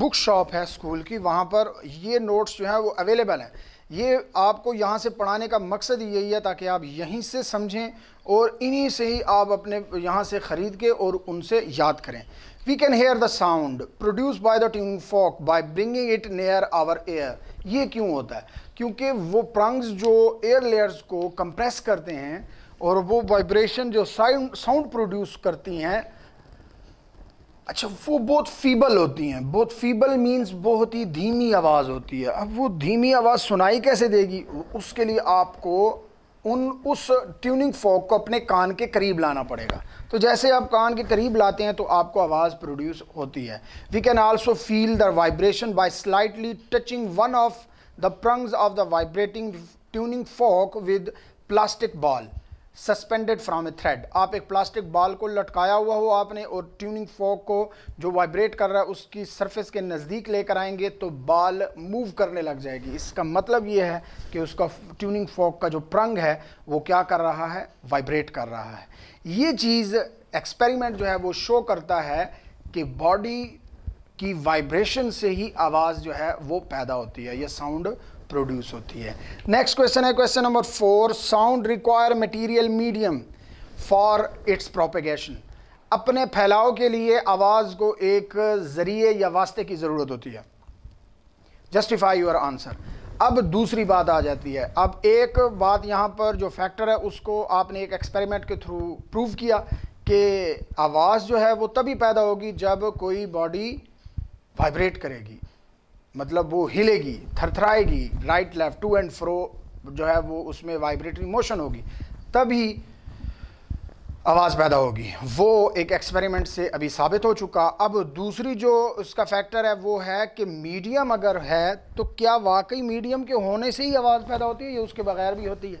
बुक शॉप है स्कूल की वहाँ पर ये नोट्स जो हैं वो अवेलेबल हैं ये आपको यहाँ से पढ़ाने का मकसद यही है ताकि आप यहीं से समझें और इन्हीं से ही आप अपने यहाँ से ख़रीद के और उनसे याद करें we can hear the sound produce by the tune fork by bringing it near our ear ये क्यों होता है क्योंकि वो प्रंग्स जो एयर लेयर्स को कंप्रेस करते हैं और वो वाइब्रेशन जो साउंड साउंड प्रोड्यूस करती हैं अच्छा वो बहुत फीबल होती हैं बहुत फीबल मींस बहुत ही धीमी आवाज़ होती है अब वो धीमी आवाज़ सुनाई कैसे देगी उसके लिए आपको उन उस ट्यूनिंग फॉक को अपने कान के करीब लाना पड़ेगा तो जैसे आप कान के करीब लाते हैं तो आपको आवाज़ प्रोड्यूस होती है we can also feel the vibration by slightly touching one of the prongs of the vibrating tuning fork with plastic ball suspended from a thread आप एक प्लास्टिक बॉल को लटकाया हुआ हो आपने और ट्यूनिंग फोक को जो वाइब्रेट कर रहा है उसकी सरफेस के नज़दीक लेकर आएंगे तो बॉल मूव करने लग जाएगी इसका मतलब ये है कि उसका ट्यूनिंग फोक का जो प्रंग है वो क्या कर रहा है वाइब्रेट कर रहा है ये चीज़ एक्सपेरिमेंट जो है वो शो करता है कि बॉडी की वाइब्रेशन से ही आवाज़ जो है वो पैदा होती है या साउंड प्रोड्यूस होती है नेक्स्ट क्वेश्चन है question number four sound require material medium for its propagation अपने फैलाव के लिए आवाज़ को एक ज़रिए या वास्ते की ज़रूरत होती है जस्टिफाई योर आंसर अब दूसरी बात आ जाती है अब एक बात यहाँ पर जो फैक्टर है उसको आपने एक एक्सपेरिमेंट के थ्रू प्रूव किया कि आवाज़ जो है वो तभी पैदा होगी जब कोई बॉडी वाइब्रेट करेगी मतलब वो हिलेगी थरथराएगी right left to and fro जो है वो उसमें वाइब्रेटरी मोशन होगी तभी आवाज़ पैदा होगी वो एक एक्सपेरिमेंट से अभी साबित हो चुका अब दूसरी जो उसका फैक्टर है वो है कि मीडियम अगर है तो क्या वाकई मीडियम के होने से ही आवाज़ पैदा होती है या उसके बगैर भी होती है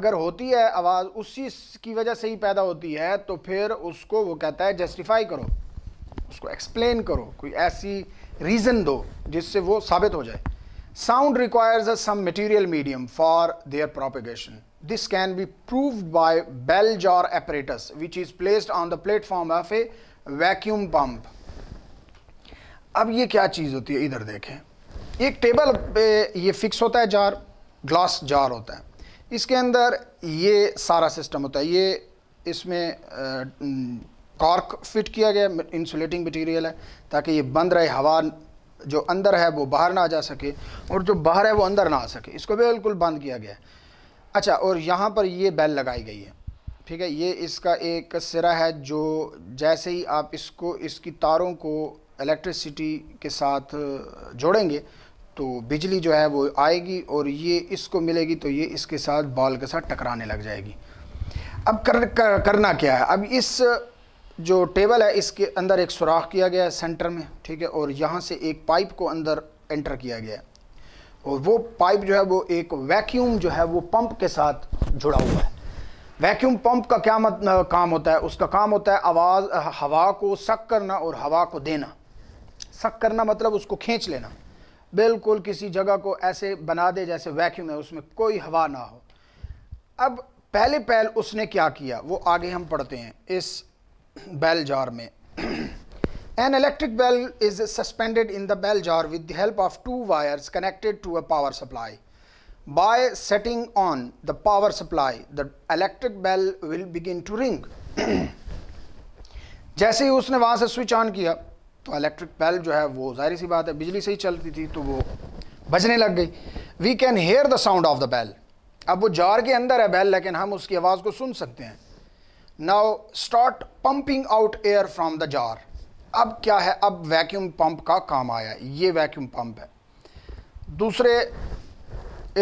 अगर होती है आवाज़ उसी की वजह से ही पैदा होती है तो फिर उसको वो कहता है जस्टिफाई करो उसको एक्सप्लेन करो कोई ऐसी रीजन दो जिससे वो साबित हो जाए sound requires a some material medium for their propagation this can be prove by bell jar apparatus which is placed on the platform of a vacuum pump अब ये क्या चीज होती है इधर देखें एक टेबल पे ये फिक्स होता है जार ग्लास जार होता है इसके अंदर ये सारा सिस्टम होता है ये इसमें कॉर्क फिट किया गया इंसुलेटिंग मटेरियल है ताकि ये बंद रहे हवा जो अंदर है वो बाहर ना आ जा सके और जो बाहर है वो अंदर ना आ सके इसको बिल्कुल बंद किया गया है अच्छा और यहाँ पर ये बेल लगाई गई है ठीक है ये इसका एक सिरा है जो जैसे ही आप इसको इसकी तारों को इलेक्ट्रिसिटी के साथ जोड़ेंगे तो बिजली जो है वो आएगी और ये इसको मिलेगी तो ये इसके साथ बॉल के साथ टकराने लग जाएगी अब कर, कर करना क्या है अब इस जो टेबल है इसके अंदर एक सुराख किया गया है सेंटर में ठीक है और यहाँ से एक पाइप को अंदर एंटर किया गया है और वो पाइप जो है वो एक वैक्यूम जो है वो पंप के साथ जुड़ा हुआ है वैक्यूम पंप का क्या मत काम होता है उसका काम होता है आवाज़ हवा को सक करना और हवा को देना सक करना मतलब उसको खींच लेना बिल्कुल किसी जगह को ऐसे बना दे जैसे वैक्यूम है उसमें कोई हवा ना हो अब पहले पहल उसने क्या किया वो आगे हम पढ़ते हैं इस bell jar mein. An electric bell is suspended in the bell jar with the help of two wires connected to a power supply. By setting on the power supply, the electric bell will begin to ring. जैसे ही उसने वहाँ से switch on किया तो electric bell जो है वो जाहिर सी बात है बिजली से ही चलती थी तो वो बजने लग गई we can hear the sound of the bell अब वो जार के अंदर है बेल लेकिन हम उसकी आवाज़ को सुन सकते हैं now start pumping out air from the jar अब क्या है अब वैक्यूम पंप का काम आया ये वैक्यूम पंप है दूसरे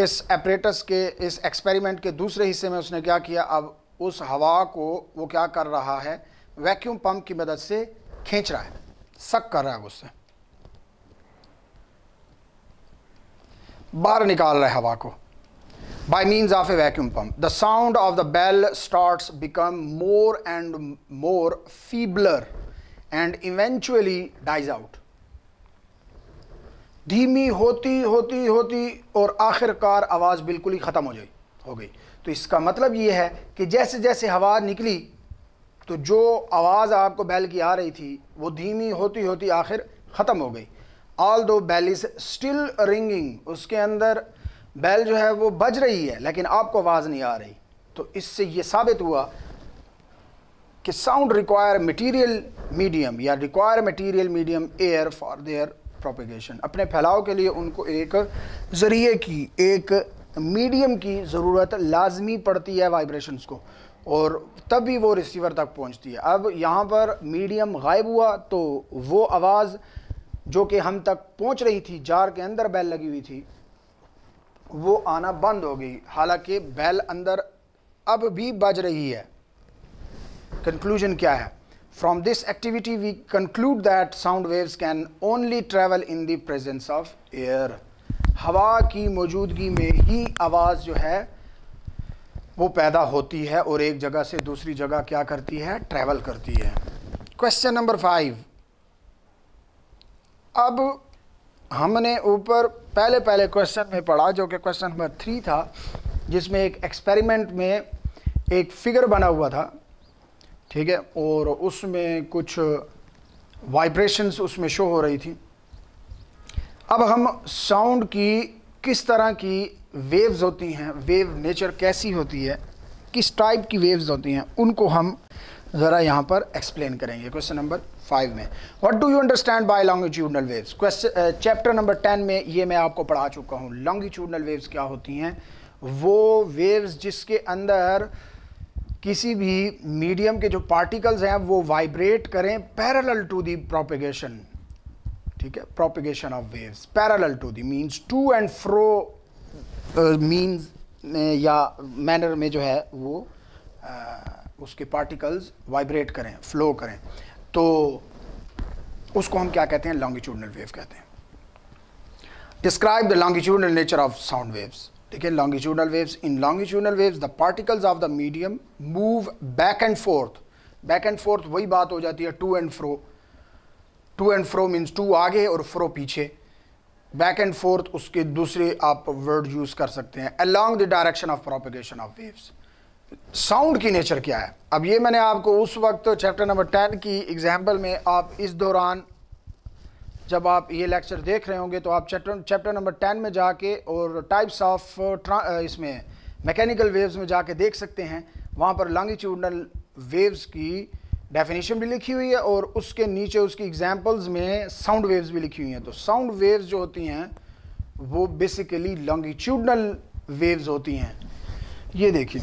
इस एपरेटस के इस एक्सपेरिमेंट के दूसरे हिस्से में उसने क्या किया अब उस हवा को वो क्या कर रहा है वैक्यूम पंप की मदद से खींच रहा है सक कर रहा है उससे बाहर निकाल रहा है हवा को by means of a vacuum pump. The sound of the bell starts become more and more feebler and eventually dies out. धीमी होती होती होती और आखिरकार आवाज़ बिल्कुल ही ख़त्म हो गई हो गई तो इसका मतलब ये है कि जैसे जैसे हवा निकली तो जो आवाज़ आपको बैल की आ रही थी वो धीमी होती होती आखिर ख़त्म हो गई ऑल दो बैल इज़ स्टिल रिंगिंग उसके अंदर बैल जो है वो बज रही है लेकिन आपको आवाज़ नहीं आ रही तो इससे ये साबित हुआ कि साउंड रिक्वायर मटेरियल मीडियम या require material medium air for their propagation अपने फैलाव के लिए उनको एक ज़रिए की एक मीडियम की ज़रूरत लाजमी पड़ती है वाइब्रेशंस को और तब भी वो रिसीवर तक पहुंचती है अब यहाँ पर मीडियम गायब हुआ तो वो आवाज़ जो कि हम तक पहुंच रही थी जार के अंदर बैल लगी हुई थी वो आना बंद हो गई हालांकि बैल अंदर अब भी बज रही है कंक्लूजन क्या है from this activity we conclude that sound waves can only travel in the presence of air हवा की मौजूदगी में ही आवाज़ जो है वो पैदा होती है और एक जगह से दूसरी जगह क्या करती है ट्रैवल करती है क्वेश्चन नंबर फाइव अब हमने ऊपर पहले पहले क्वेश्चन में पढ़ा जो कि क्वेश्चन नंबर थ्री था जिसमें एक एक्सपेरिमेंट में एक फिगर बना हुआ था ठीक है और उसमें कुछ वाइब्रेशंस उसमें शो हो रही थी अब हम साउंड की किस तरह की वेव्स होती हैं वेव नेचर कैसी होती है किस टाइप की वेव्स होती हैं उनको हम ज़रा यहाँ पर एक्सप्लेन करेंगे क्वेश्चन नंबर फाइव में what do you understand by longitudinal waves question chapter number ten में ये मैं आपको पढ़ा चुका हूँ लॉन्गिट्यूडनल वेव्स क्या होती हैं वो वेव्स जिसके अंदर किसी भी मीडियम के जो पार्टिकल्स हैं वो वाइब्रेट करें पैरेलल टू दी प्रोपिगेशन ठीक है propagation of waves parallel to the means to and fro means या मैनर में जो है वो uh, उसके पार्टिकल्स वाइब्रेट करें फ्लो करें तो उसको हम क्या कहते हैं लॉन्गिट्यूडनल वेव कहते हैं describe the longitudinal nature of sound waves देखिए longitudinal waves in longitudinal waves the particles of the medium move back and forth back and forth वही बात हो जाती है to and fro to and fro means to आगे और फ्रो पीछे back and fourth उसके दूसरे आप वर्ड यूज़ कर सकते हैं along the direction of propagation of waves sound की नेचर क्या है अब ये मैंने आपको उस वक्त चैप्टर नंबर टेन की एग्जाम्पल में आप इस दौरान जब आप ये लेक्चर देख रहे होंगे तो आप चैप्टर चैप्टर नंबर टेन में जाके और टाइप्स ऑफ uh, uh, इसमें मैकेनिकल वेव्स में जाके देख सकते हैं वहाँ पर लॉन्गिट्यूडनल वेव्स की डेफिनेशन भी लिखी हुई है और उसके नीचे उसकी एग्जाम्पल्स में साउंड वेव्स भी लिखी हुई हैं तो साउंड वेव्स जो होती हैं वो बेसिकली लॉन्गिट्यूडनल वेव्स होती हैं ये देखिए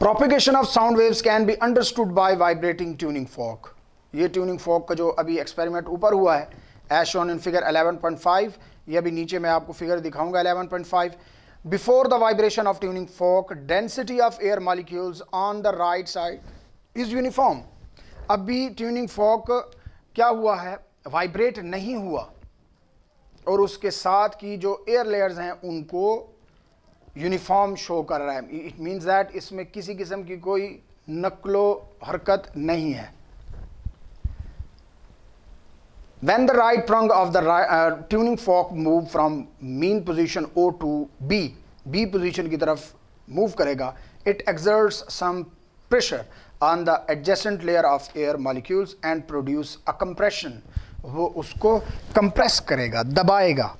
propagation of sound waves can be understood by vibrating tuning fork ये ट्यूनिंग फॉक का जो अभी एक्सपेरिमेंट ऊपर हुआ है एश ऑन इन फिगर 11.5 ये अभी नीचे मैं आपको फिगर दिखाऊंगा 11.5 before the vibration of tuning fork density of air molecules on the right side is uniform अभी ट्यूनिंग फॉक क्या हुआ है वाइब्रेट नहीं हुआ और उसके साथ की जो एयर लेयर्स हैं उनको यूनिफॉर्म शो कर रहा है इट मींस दैट इसमें किसी किस्म की कोई नकलो हरकत नहीं है when the right prong of the tuning fork move from mean position O to B B position की तरफ मूव करेगा it exerts some pressure on the adjacent layer of air molecules and produce a compression वो उसको compress करेगा दबाएगा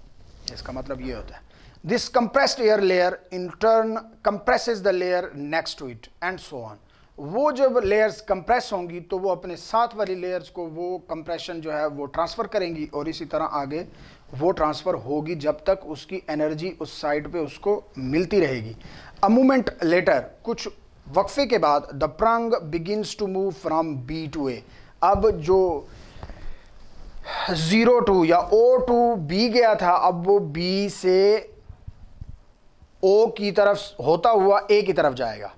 इसका मतलब ये होता है This compressed air layer in turn compresses the layer next to it and so on. वो जब लेयर्स कंप्रेस होंगी तो वो अपने साथ वाली लेयर्स को वो कंप्रेशन जो है वो ट्रांसफ़र करेंगी और इसी तरह आगे वो ट्रांसफ़र होगी जब तक उसकी एनर्जी उस साइड पे उसको मिलती रहेगी अ मोमेंट लेटर कुछ वक्फे के बाद the prong begins to move from B to A अब जो ज़ीरो टू या ओ टू बी गया था अब वो बी से ओ की तरफ होता हुआ ए की तरफ जाएगा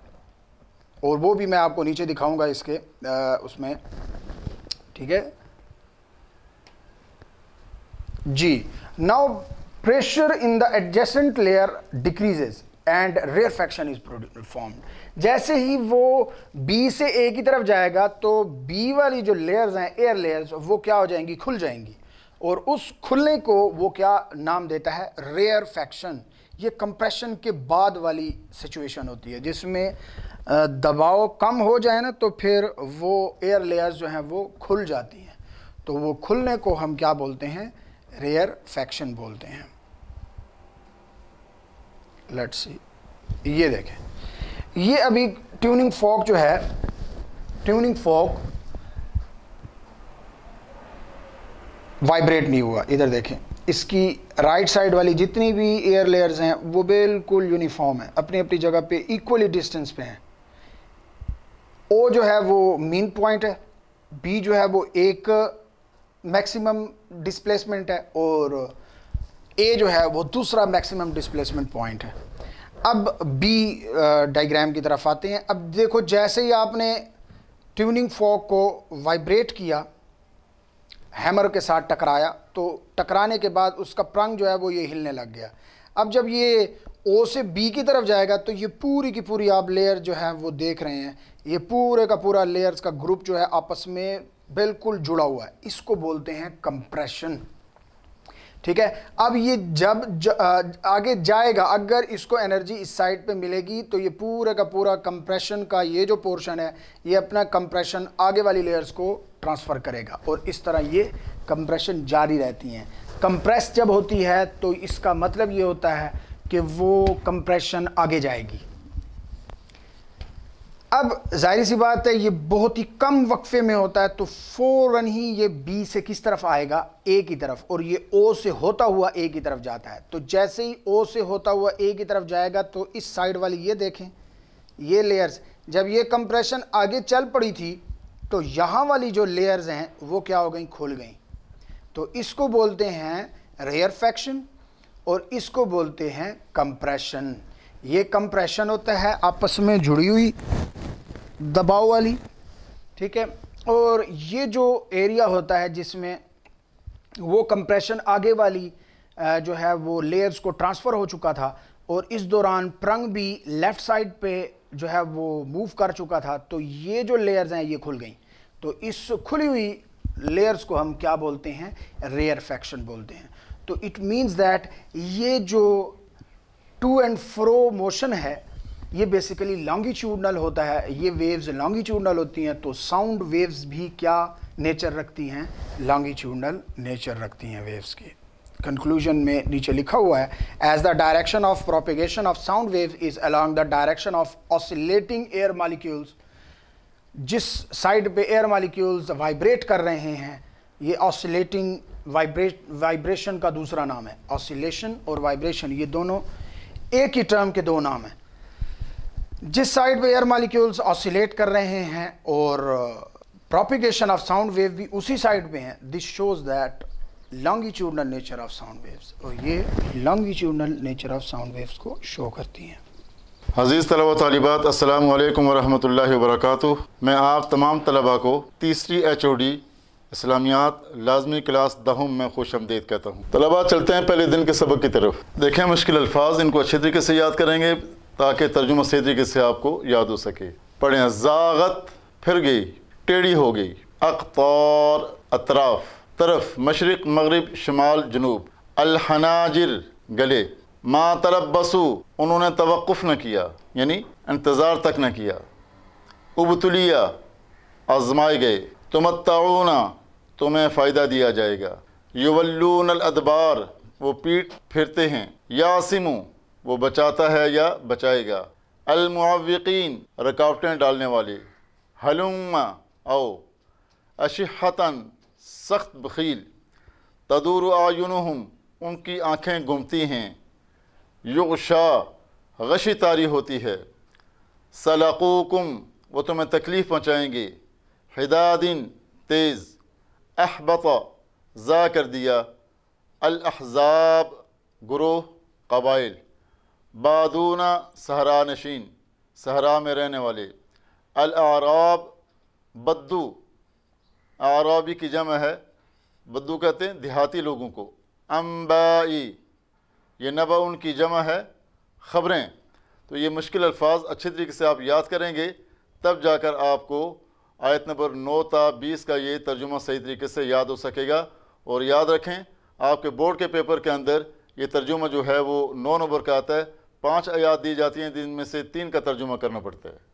और वो भी मैं आपको नीचे दिखाऊंगा इसके आ, उसमें ठीक है जी now pressure in the adjacent layer decreases and rarefaction is form जैसे ही वो बी से ए की तरफ जाएगा तो बी वाली जो लेयर्स हैं एयर लेयर्स वो क्या हो जाएंगी खुल जाएंगी और उस खुलने को वो क्या नाम देता है रेयर फैक्शन ये कंप्रेशन के बाद वाली सिचुएशन होती है जिसमें दबाव कम हो जाए ना तो फिर वो एयर लेयर्स जो हैं वो खुल जाती हैं तो वो खुलने को हम क्या बोलते हैं रेयर फैक्शन बोलते हैं लेट्स सी ये देखें ये अभी ट्यूनिंग फॉक जो है ट्यूनिंग फॉक वाइब्रेट नहीं हुआ इधर देखें इसकी राइट साइड वाली जितनी भी एयर लेयर्स हैं वो बिल्कुल यूनिफॉर्म है अपनी अपनी जगह पे इक्वली डिस्टेंस पे हैं ओ जो है वो मीन पॉइंट है बी जो है वो एक मैक्सिमम डिस्प्लेसमेंट है और ए जो है वो दूसरा मैक्सिमम डिस्प्लेसमेंट पॉइंट है अब बी डायग्राम की तरफ आते हैं अब देखो जैसे ही आपने ट्यूनिंग फॉक को वाइब्रेट किया हैमर के साथ टकराया तो टकराने के बाद उसका प्रंग जो है वो ये हिलने लग गया अब जब ये ओ से बी की तरफ जाएगा तो ये पूरी की पूरी आप लेयर जो है वो देख रहे हैं ये पूरे का पूरा लेयर्स का ग्रुप जो है आपस में बिल्कुल जुड़ा हुआ है इसको बोलते हैं कंप्रेशन ठीक है अब ये जब ज, आ, आगे जाएगा अगर इसको एनर्जी इस साइड पे मिलेगी तो ये पूरा का पूरा कंप्रेशन का ये जो पोर्शन है ये अपना कंप्रेशन आगे वाली लेयर्स को ट्रांसफ़र करेगा और इस तरह ये कंप्रेशन जारी रहती हैं कंप्रेस जब होती है तो इसका मतलब ये होता है कि वो कंप्रेशन आगे जाएगी अब जाहिर सी बात है ये बहुत ही कम वक्फे में होता है तो फ़ौर ही ये बी से किस तरफ आएगा ए की तरफ और ये ओ से होता हुआ ए की तरफ जाता है तो जैसे ही ओ से होता हुआ ए की तरफ जाएगा तो इस साइड वाली ये देखें ये लेयर्स जब ये कंप्रेशन आगे चल पड़ी थी तो यहाँ वाली जो लेयर्स हैं वो क्या हो गई खुल गई तो इसको बोलते हैं रेयर फैक्शन और इसको बोलते हैं कंप्रेशन ये कंप्रेशन होता है आपस में जुड़ी हुई दबाव वाली ठीक है और ये जो एरिया होता है जिसमें वो कंप्रेशन आगे वाली जो है वो लेयर्स को ट्रांसफ़र हो चुका था और इस दौरान प्रंग भी लेफ़्ट साइड पे जो है वो मूव कर चुका था तो ये जो लेयर्स हैं ये खुल गई तो इस खुली हुई लेयर्स को हम क्या बोलते हैं रेयर फैक्शन बोलते हैं तो इट मींस दैट ये जो टू एंड फ्रो मोशन है ये बेसिकली लॉन्गिट्यूडनल होता है ये वेव्स लॉन्गिट्यूडनल होती हैं तो साउंड वेव्स भी क्या नेचर रखती हैं लॉन्गिट्यूडनल नेचर रखती हैं वेव्स की कंक्लूजन में नीचे लिखा हुआ है as the direction of propagation of sound wave is along the direction of oscillating air molecules जिस साइड पे एयर मालिक्यूल्स वाइब्रेट कर रहे हैं ये ऑसिलेटिंग वाइब्रेट वाइब्रेशन का दूसरा नाम है ऑसिलेशन और वाइब्रेशन ये दोनों एक ही टर्म के दो नाम हैं जिस साइड पे एयर मालिक्यूल्स ऑसिलेट कर रहे हैं और प्रोपिगेशन ऑफ साउंड वेव भी उसी साइड पे हैं this shows that longitudinal nature of sound waves और ये longitudinal nature of sound waves को शो करती हैं अज़ीज़ तलबा तलबात अल्लाम वरहमल वर्क मैं आप तमाम तलबा को तीसरी एच ओ डी इस्लामियात लाजमी क्लास दहम में खुश आमदीद कहता हूँ तलबा चलते हैं पहले दिन के सबक की तरफ देखें मुश्किल अल्फाज इनको अच्छे तरीके से याद करेंगे ताकि तर्जुमा सही तरीके से आपको याद हो सके पढ़ें जागत फिर गई टेढ़ी हो गई अख्तार अतराफ तरफ मशरक मगरब शुमाल जनूब अलहनाजिर गले माँ तरब बसु उन्होंने तवक़ न किया यानी इंतज़ार तक न किया उबतुलिया आजमाए गए तुमत्ताऊना तुम्हें फ़ायदा दिया जाएगा युवल्लून अदबार वो पीठ फिरते हैं यासिमु वो बचाता है या बचाएगा अलमुआविकीन रकावटें डालने वाले हलुमा आओ अशिहतन सख्त बखील तदूर आयुनहम उनकी आँखें घूमती हैं युगशा गशी तारी होती है सलाकूकुम वो तुम्हें तकलीफ़ पहुँचाएँगे हिदादिन तेज़ अहबत ज़ा कर दिया अलहज़ाब ग्रोह कबाइल बादूना सहरा नशीन सहरा में रहने वाले आराब बद्दू आराबी की जमा है बद्दू कहते हैं देहाती लोगों को अम्बाई ये नबा उनकी जमा है ख़बरें तो ये मुश्किल अल्फाज अच्छे तरीके से आप याद करेंगे तब जाकर आपको आयत नंबर नौ था बीस का ये तर्जुमा सही तरीके से याद हो सकेगा और याद रखें आपके बोर्ड के पेपर के अंदर ये तर्जुमा जो है वो नौ नंबर का आता है पाँच आयात दी जाती हैं जिनमें से तीन का तर्जुमा करना पड़ता है